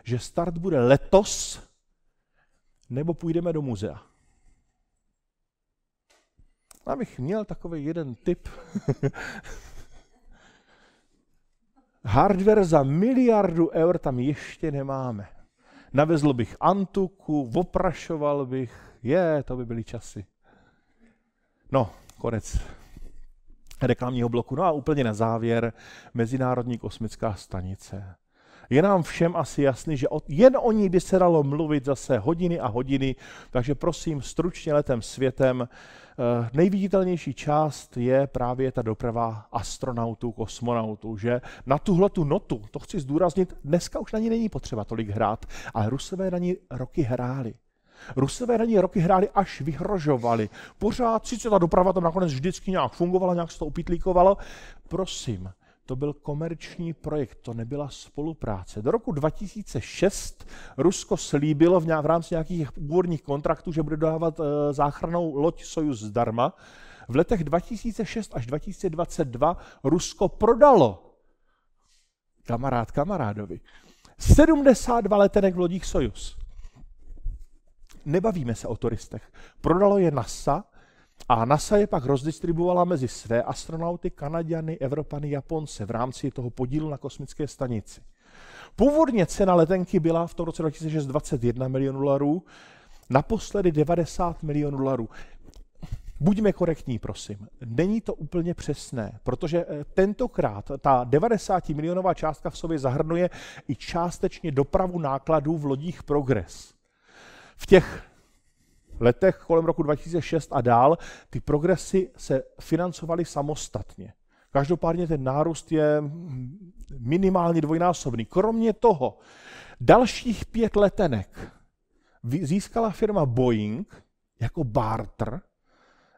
že start bude letos, nebo půjdeme do muzea. bych měl takový jeden tip, Hardware za miliardu eur tam ještě nemáme. Navezl bych antuku, oprašoval bych, je, to by byly časy. No, konec reklamního bloku. No a úplně na závěr, Mezinárodní kosmická stanice. Je nám všem asi jasný, že jen o ní by se dalo mluvit zase hodiny a hodiny, takže prosím, stručně letem světem Eh, nejviditelnější část je právě ta doprava astronautů, kosmonautů, že na tuhle tu notu, to chci zdůraznit, dneska už na ní není potřeba tolik hrát, ale rusové na ní roky hráli. Rusové na ní roky hráli až vyhrožovali. Pořád sice ta doprava tam nakonec vždycky nějak fungovala, nějak se to upitlíkovalo. Prosím, to byl komerční projekt, to nebyla spolupráce. Do roku 2006 Rusko slíbilo v, rámci nějakých úvodních kontraktů, že bude dodávat eh, záchranou loď Sojus zdarma. V letech 2006 až 2022 Rusko prodalo kamarád kamarádovi 72 letenek v lodích Sojus. Nebavíme se o turistech. Prodalo je NASA, a NASA je pak rozdistribuovala mezi své astronauty, Kanaďany, Evropany, Japonce v rámci toho podílu na kosmické stanici. Původně cena letenky byla v tom roce 2006 21 milionů dolarů, naposledy 90 milionů dolarů. Buďme korektní, prosím. Není to úplně přesné, protože eh, tentokrát ta 90 milionová částka v sobě zahrnuje i částečně dopravu nákladů v lodích Progress. V těch letech kolem roku 2006 a dál, ty progresy se financovaly samostatně. Každopádně ten nárůst je minimálně dvojnásobný. Kromě toho, dalších pět letenek získala firma Boeing jako barter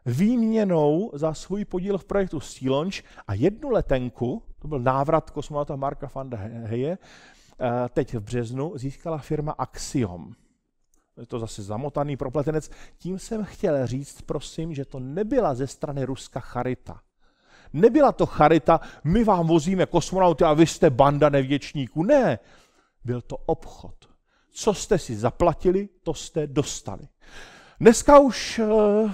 výměnou za svůj podíl v projektu Sea Launch a jednu letenku, to byl návrat kosmonauta Marka van der Heye, eh, teď v březnu získala firma Axiom je to zase zamotaný propletenec. Tím jsem chtěl říct, prosím, že to nebyla ze strany Ruska charita. Nebyla to charita, my vám vozíme kosmonauty a vy jste banda nevděčníků. Ne, byl to obchod. Co jste si zaplatili, to jste dostali. Dneska už eh,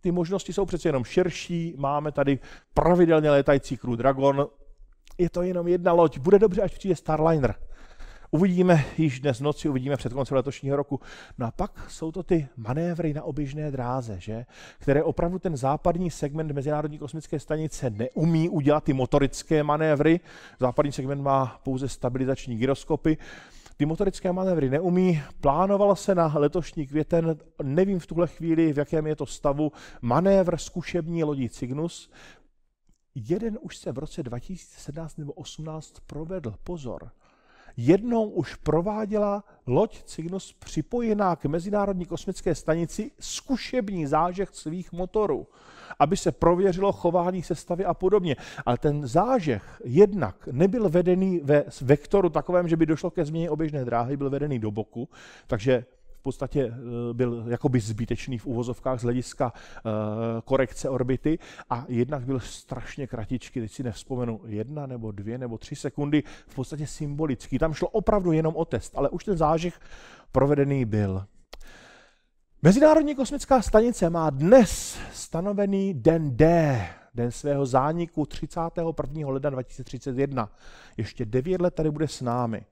ty možnosti jsou přece jenom širší. Máme tady pravidelně létající Crew Dragon. Je to jenom jedna loď. Bude dobře, až přijde Starliner. Uvidíme již dnes noci, uvidíme před koncem letošního roku. No a pak jsou to ty manévry na oběžné dráze, že? které opravdu ten západní segment Mezinárodní kosmické stanice neumí udělat ty motorické manévry. Západní segment má pouze stabilizační gyroskopy ty motorické manévry neumí. Plánoval se na letošní květen, nevím v tuhle chvíli, v jakém je to stavu, manévr zkušební lodí Cygnus. Jeden už se v roce 2017 nebo 2018 provedl, pozor, jednou už prováděla loď Cygnus připojená k Mezinárodní kosmické stanici zkušební zážeh svých motorů, aby se prověřilo chování sestavy a podobně. Ale ten zážeh jednak nebyl vedený ve vektoru takovém, že by došlo ke změně oběžné dráhy, byl vedený do boku, takže podstatě eh, byl jakoby zbytečný v uvozovkách z hlediska eh, korekce orbity a jednak byl strašně kratičky, teď si nevzpomenu, jedna nebo dvě nebo tři sekundy, v podstatě symbolický. Tam šlo opravdu jenom o test, ale už ten zážih provedený byl. Mezinárodní kosmická stanice má dnes stanovený den D, den svého zániku 31. ledna 2031. Ještě 9 let tady bude s námi.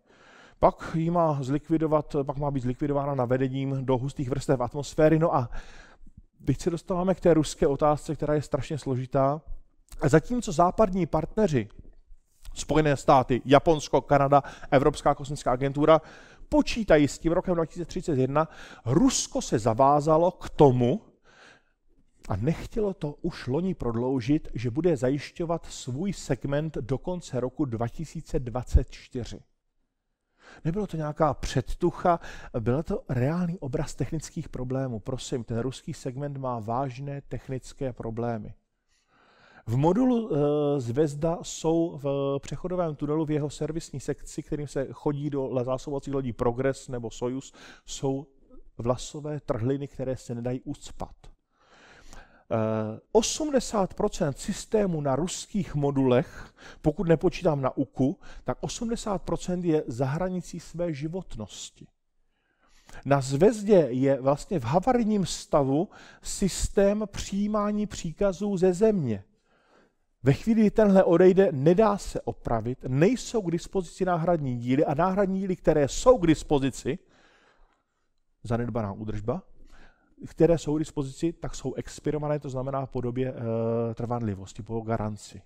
Pak ji má zlikvidovat, pak má být zlikvidována navedením do hustých vrstev atmosféry. No a teď se dostáváme k té ruské otázce, která je strašně složitá. A zatímco západní partneři, Spojené státy, Japonsko, Kanada, Evropská kosmická agentura, počítají s tím rokem 2031, Rusko se zavázalo k tomu, a nechtělo to už loni prodloužit, že bude zajišťovat svůj segment do konce roku 2024. Nebylo to nějaká předtucha, byl to reálný obraz technických problémů. Prosím, ten ruský segment má vážné technické problémy. V modulu eh, Zvezda jsou v přechodovém tunelu v jeho servisní sekci, kterým se chodí do zásobovacích lodí Progress nebo Soyuz, jsou vlasové trhliny, které se nedají uspat. 80% eh, systému na ruských modulech, pokud nepočítám na UKU, tak 80% je za hranicí své životnosti. Na zvezdě je vlastně v havarním stavu systém přijímání příkazů ze země. Ve chvíli, kdy tenhle odejde, nedá se opravit, nejsou k dispozici náhradní díly a náhradní díly, které jsou k dispozici, zanedbaná údržba, které jsou k dispozici, tak jsou expirované, to znamená v podobě e, trvanlivosti, po garanci.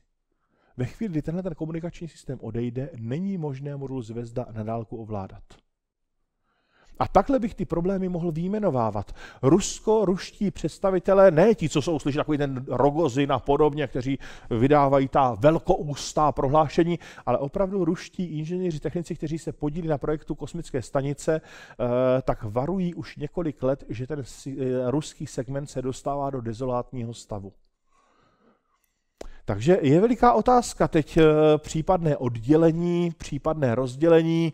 Ve chvíli, kdy tenhle ten komunikační systém odejde, není možné modul zvězda na dálku ovládat. A takhle bych ty problémy mohl výjmenovávat. Rusko, ruští představitelé, ne ti, co jsou slyšet takový ten Rogozin a podobně, kteří vydávají ta velkoústá prohlášení, ale opravdu ruští inženýři, technici, kteří se podílí na projektu kosmické stanice, eh, tak varují už několik let, že ten eh, ruský segment se dostává do dezolátního stavu. Takže je veliká otázka teď eh, případné oddělení, případné rozdělení,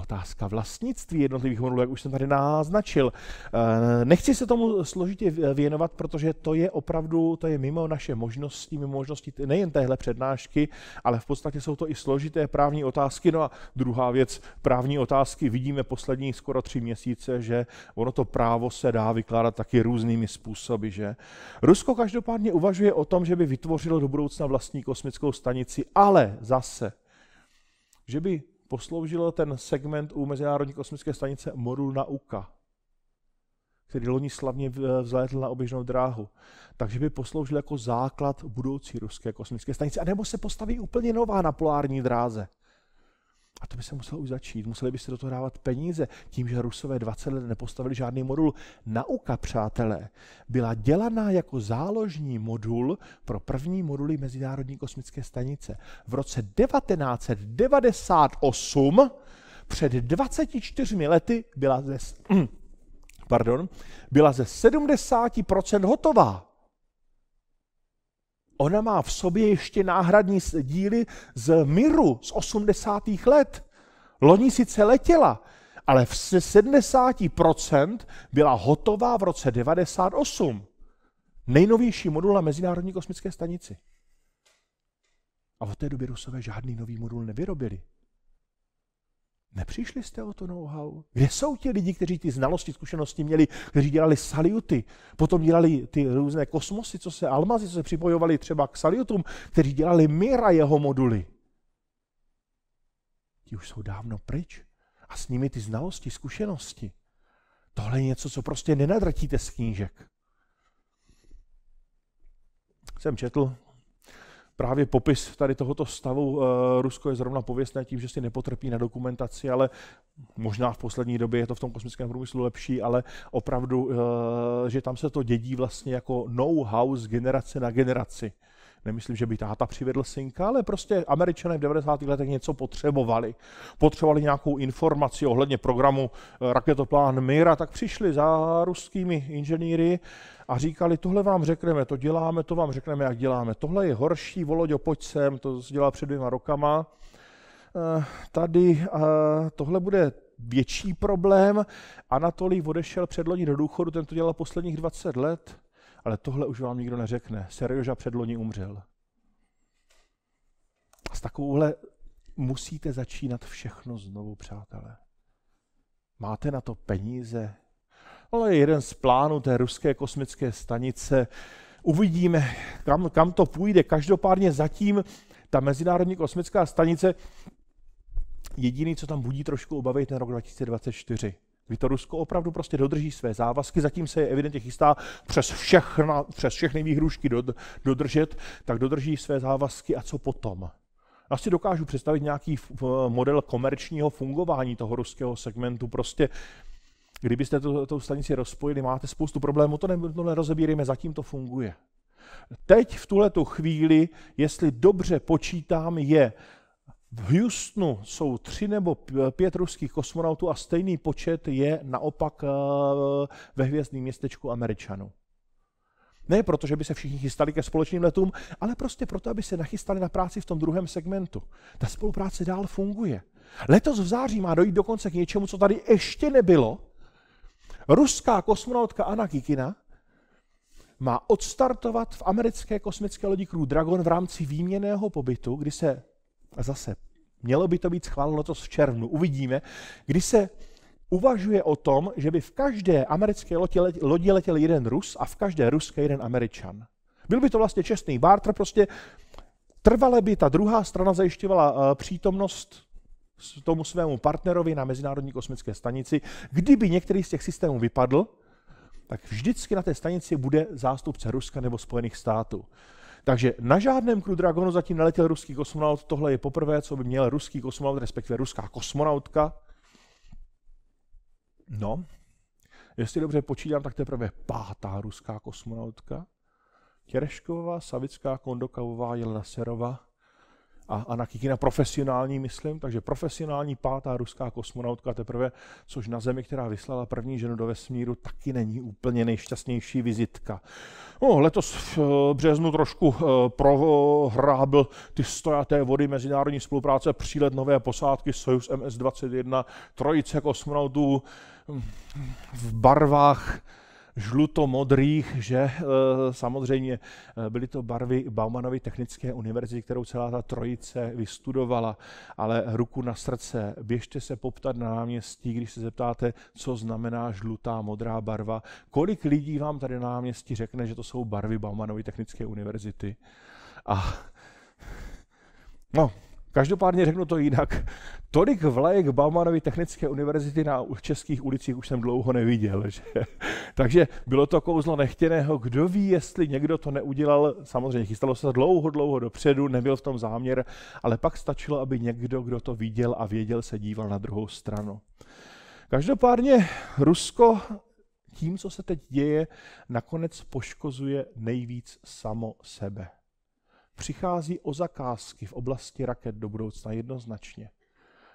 Otázka vlastnictví jednotlivých modulů, jak už jsem tady naznačil. Eh, nechci se tomu složitě věnovat, protože to je opravdu, to je mimo naše možnosti, mimo možnosti nejen téhle přednášky, ale v podstatě jsou to i složité právní otázky. No a druhá věc, právní otázky vidíme poslední skoro tři měsíce, že ono to právo se dá vykládat taky různými způsoby, že? Rusko každopádně uvažuje o tom, že by vytvořilo do budoucna vlastní kosmickou stanici, ale zase, že by posloužil ten segment u Mezinárodní kosmické stanice Modul Nauka, který loni slavně vzlétl na oběžnou dráhu. Takže by posloužil jako základ budoucí ruské kosmické stanice, nebo se postaví úplně nová na polární dráze. A to by se muselo už začít. Museli byste do toho dávat peníze tím, že Rusové 20 let nepostavili žádný modul. Nauka, přátelé, byla dělaná jako záložní modul pro první moduly Mezinárodní kosmické stanice. V roce 1998 před 24 lety byla ze, pardon, byla ze 70% hotová ona má v sobě ještě náhradní díly z Miru z 80. let. Loni sice letěla, ale v 70% byla hotová v roce 98. Nejnovější modul na Mezinárodní kosmické stanici. A od té doby Rusové žádný nový modul nevyrobili. Nepřišli jste o to know-how? Kde jsou ti lidi, kteří ty znalosti, zkušenosti měli, kteří dělali saluty, potom dělali ty různé kosmosy, co se almazy, co se připojovali třeba k salutům, kteří dělali Mira jeho moduly. Ti už jsou dávno pryč a s nimi ty znalosti, zkušenosti. Tohle je něco, co prostě nenadratíte z knížek. Jsem četl právě popis tady tohoto stavu eh, Rusko je zrovna pověstné tím, že si nepotrpí na dokumentaci, ale možná v poslední době je to v tom kosmickém průmyslu lepší, ale opravdu, eh, že tam se to dědí vlastně jako know-how z generace na generaci. Nemyslím, že by táta přivedl synka, ale prostě američané v 90. letech něco potřebovali. Potřebovali nějakou informaci ohledně programu eh, raketoplán Mir a tak přišli za ruskými inženýry a říkali, tohle vám řekneme, to děláme, to vám řekneme, jak děláme. Tohle je horší, Voloďo, pojď sem, to dělá před dvěma rokama. Eh, tady eh, tohle bude větší problém. Anatolí odešel předloni do důchodu, ten to dělal posledních 20 let ale tohle už vám nikdo neřekne. Serjoža předloni umřel. S takovouhle musíte začínat všechno znovu, přátelé. Máte na to peníze? Ale jeden z plánů té ruské kosmické stanice. Uvidíme, kam, kam to půjde. Každopádně zatím ta Mezinárodní kosmická stanice, jediný, co tam budí trošku obavy, ten rok 2024. Kdy to Rusko opravdu prostě dodrží své závazky, zatím se je evidentně chystá přes, všechna, přes všechny výhrušky dod, dodržet, tak dodrží své závazky a co potom? Já si dokážu představit nějaký model komerčního fungování toho ruského segmentu. Prostě kdybyste tu, tu stanici rozpojili, máte spoustu problémů, to, ne, to zatím to funguje. Teď v tuhle chvíli, jestli dobře počítám, je v Houstonu jsou tři nebo pět ruských kosmonautů a stejný počet je naopak eh, ve hvězdném městečku Američanů. Ne proto, že by se všichni chystali ke společným letům, ale prostě proto, aby se nachystali na práci v tom druhém segmentu. Ta spolupráce dál funguje. Letos v září má dojít dokonce k něčemu, co tady ještě nebylo. Ruská kosmonautka Anna Kikina má odstartovat v americké kosmické lodi Crew Dragon v rámci výměného pobytu, kdy se a zase, mělo by to být schváleno to v červnu. Uvidíme, kdy se uvažuje o tom, že by v každé americké lodi, lodi letěl jeden Rus a v každé ruské jeden Američan. Byl by to vlastně čestný barter, prostě trvale by ta druhá strana zajišťovala eh, přítomnost tomu svému partnerovi na Mezinárodní kosmické stanici. Kdyby některý z těch systémů vypadl, tak vždycky na té stanici bude zástupce Ruska nebo Spojených států. Takže na žádném Crew Dragonu zatím neletěl ruský kosmonaut. Tohle je poprvé, co by měl ruský kosmonaut, respektive ruská kosmonautka. No, jestli dobře počítám, tak teprve pátá ruská kosmonautka. Kerešková, Savická, Kondokavová, Jelena Serova, a Anna Kikina profesionální, myslím, takže profesionální pátá ruská kosmonautka teprve, což na Zemi, která vyslala první ženu do vesmíru, taky není úplně nejšťastnější vizitka. No, letos v eh, březnu trošku eh, prohrábil ty stojaté vody mezinárodní spolupráce přílet nové posádky Soyuz MS-21, trojice kosmonautů hm, v barvách žlutomodrých, že eh, samozřejmě eh, byly to barvy Baumanovy technické univerzity, kterou celá ta trojice vystudovala, ale ruku na srdce, běžte se poptat na náměstí, když se zeptáte, co znamená žlutá modrá barva, kolik lidí vám tady na náměstí řekne, že to jsou barvy Baumanovy technické univerzity. A no, Každopádně řeknu to jinak. Tolik vlajek Baumanovy technické univerzity na českých ulicích už jsem dlouho neviděl. Že? Takže bylo to kouzlo nechtěného. Kdo ví, jestli někdo to neudělal. Samozřejmě chystalo se dlouho, dlouho dopředu, nebyl v tom záměr, ale pak stačilo, aby někdo, kdo to viděl a věděl, se díval na druhou stranu. Každopádně Rusko tím, co se teď děje, nakonec poškozuje nejvíc samo sebe přichází o zakázky v oblasti raket do budoucna jednoznačně.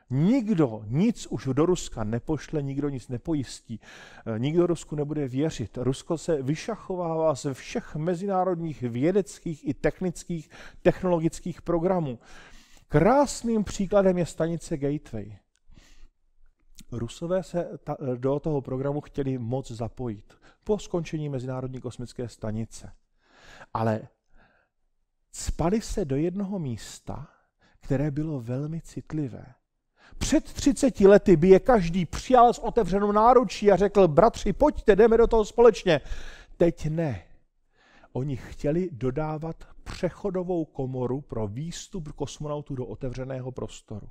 Nikdo nic už do Ruska nepošle, nikdo nic nepojistí, e, nikdo Rusku nebude věřit. Rusko se vyšachovává ze všech mezinárodních vědeckých i technických, technologických programů. Krásným příkladem je stanice Gateway. Rusové se ta, e, do toho programu chtěli moc zapojit po skončení Mezinárodní kosmické stanice. Ale Spali se do jednoho místa, které bylo velmi citlivé. Před 30 lety by je každý přijal s otevřenou náručí a řekl, bratři, pojďte, jdeme do toho společně. Teď ne. Oni chtěli dodávat přechodovou komoru pro výstup kosmonautů do otevřeného prostoru.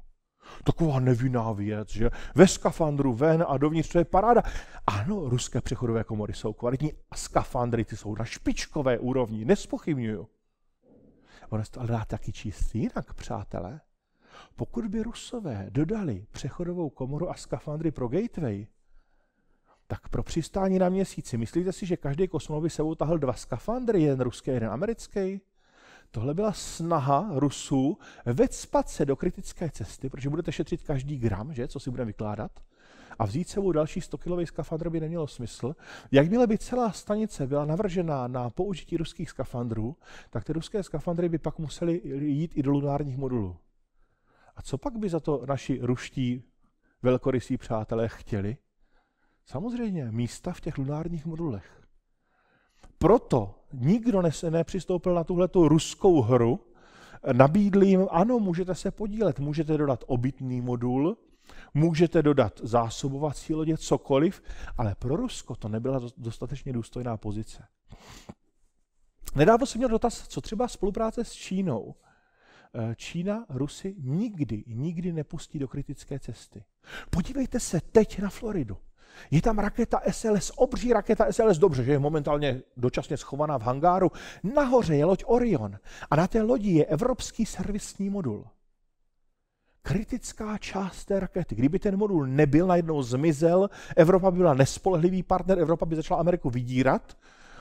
Taková nevinná věc, že ve skafandru ven a dovnitř to je paráda. Ano, ruské přechodové komory jsou kvalitní a skafandry ty jsou na špičkové úrovni, nespochybnuju. Ono se to ale dá taky číst jinak, přátelé. Pokud by Rusové dodali přechodovou komoru a skafandry pro Gateway, tak pro přistání na měsíci, myslíte si, že každý kosmonaut by sebou tahl dva skafandry, jeden ruský, jeden americký? Tohle byla snaha Rusů vecpat se do kritické cesty, protože budete šetřit každý gram, že? co si budeme vykládat, a vzít sebou další 100-kilový skafandr by nemělo smysl. Jakmile by celá stanice byla navržená na použití ruských skafandrů, tak ty ruské skafandry by pak musely jít i do lunárních modulů. A co pak by za to naši ruští velkorysí přátelé chtěli? Samozřejmě místa v těch lunárních modulech. Proto nikdo nepřistoupil na tuhle ruskou hru, nabídli jim, ano, můžete se podílet, můžete dodat obytný modul, Můžete dodat zásobovací lodě, cokoliv, ale pro Rusko to nebyla dostatečně důstojná pozice. Nedávno jsem měl dotaz, co třeba spolupráce s Čínou. Eh, Čína Rusy nikdy, nikdy nepustí do kritické cesty. Podívejte se teď na Floridu. Je tam raketa SLS, obří raketa SLS, dobře, že je momentálně dočasně schovaná v hangáru. Nahoře je loď Orion a na té lodi je evropský servisní modul kritická část té rakety. Kdyby ten modul nebyl, najednou zmizel, Evropa by byla nespolehlivý partner, Evropa by začala Ameriku vydírat,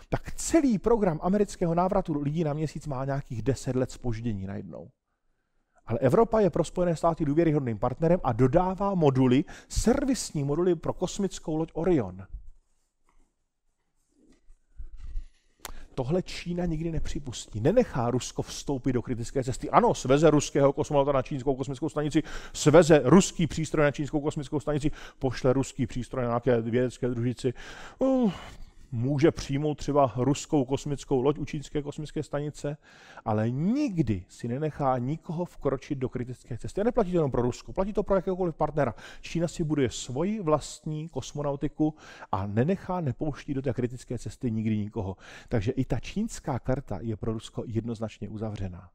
tak celý program amerického návratu lidí na měsíc má nějakých 10 let spoždění najednou. Ale Evropa je pro Spojené státy důvěryhodným partnerem a dodává moduly, servisní moduly pro kosmickou loď Orion. Tohle Čína nikdy nepřipustí. Nenechá Rusko vstoupit do kritické cesty. Ano, sveze ruského kosmonauta na čínskou kosmickou stanici, sveze ruský přístroj na čínskou kosmickou stanici, pošle ruský přístroj na nějaké vědecké družici. Uh, může přijmout třeba ruskou kosmickou loď u čínské kosmické stanice, ale nikdy si nenechá nikoho vkročit do kritické cesty. A neplatí to jenom pro Rusko, platí to pro jakéhokoliv partnera. Čína si buduje svoji vlastní kosmonautiku a nenechá, nepouští do té kritické cesty nikdy nikoho. Takže i ta čínská karta je pro Rusko jednoznačně uzavřená.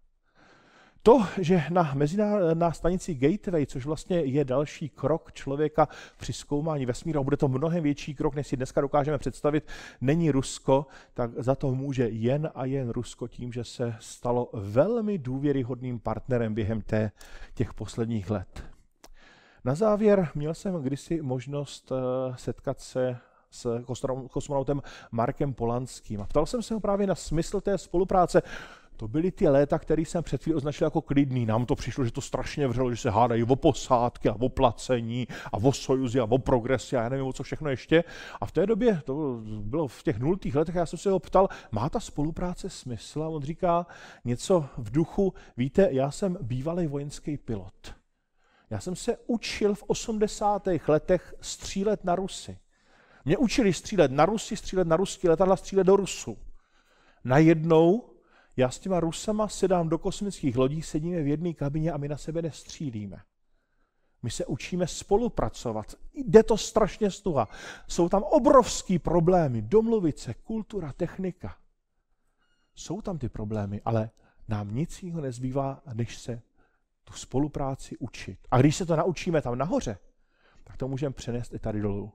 To, že na, mezina, na stanici Gateway, což vlastně je další krok člověka při zkoumání vesmíru, a bude to mnohem větší krok, než si dneska dokážeme představit, není Rusko, tak za to může jen a jen Rusko tím, že se stalo velmi důvěryhodným partnerem během té, těch posledních let. Na závěr měl jsem kdysi možnost eh, setkat se s kosmonautem Markem Polanským. A ptal jsem se ho právě na smysl té spolupráce to byly ty léta, které jsem před chvíli označil jako klidný. Nám to přišlo, že to strašně vřelo, že se hádají o posádky a o placení a o sojuzi a o progresi a já nevím o co všechno ještě. A v té době, to bylo v těch nultých letech, já jsem se ho ptal, má ta spolupráce smysl? A on říká něco v duchu, víte, já jsem bývalý vojenský pilot. Já jsem se učil v 80. letech střílet na Rusy. Mě učili střílet na Rusy, střílet na ruský letadla, střílet do Rusu. Najednou já s těma Rusama sedám do kosmických lodí, sedíme v jedné kabině a my na sebe nestřílíme. My se učíme spolupracovat. Jde to strašně stuha. Jsou tam obrovský problémy. Domluvit se, kultura, technika. Jsou tam ty problémy, ale nám nic jiného nezbývá, než se tu spolupráci učit. A když se to naučíme tam nahoře, tak to můžeme přenést i tady dolů.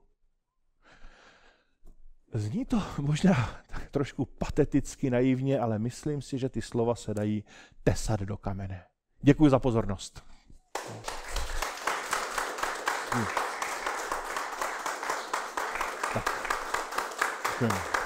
Zní to možná tak trošku pateticky, naivně, ale myslím si, že ty slova se dají tesat do kamene. Děkuji za pozornost. Hm. Tak. Děkujeme.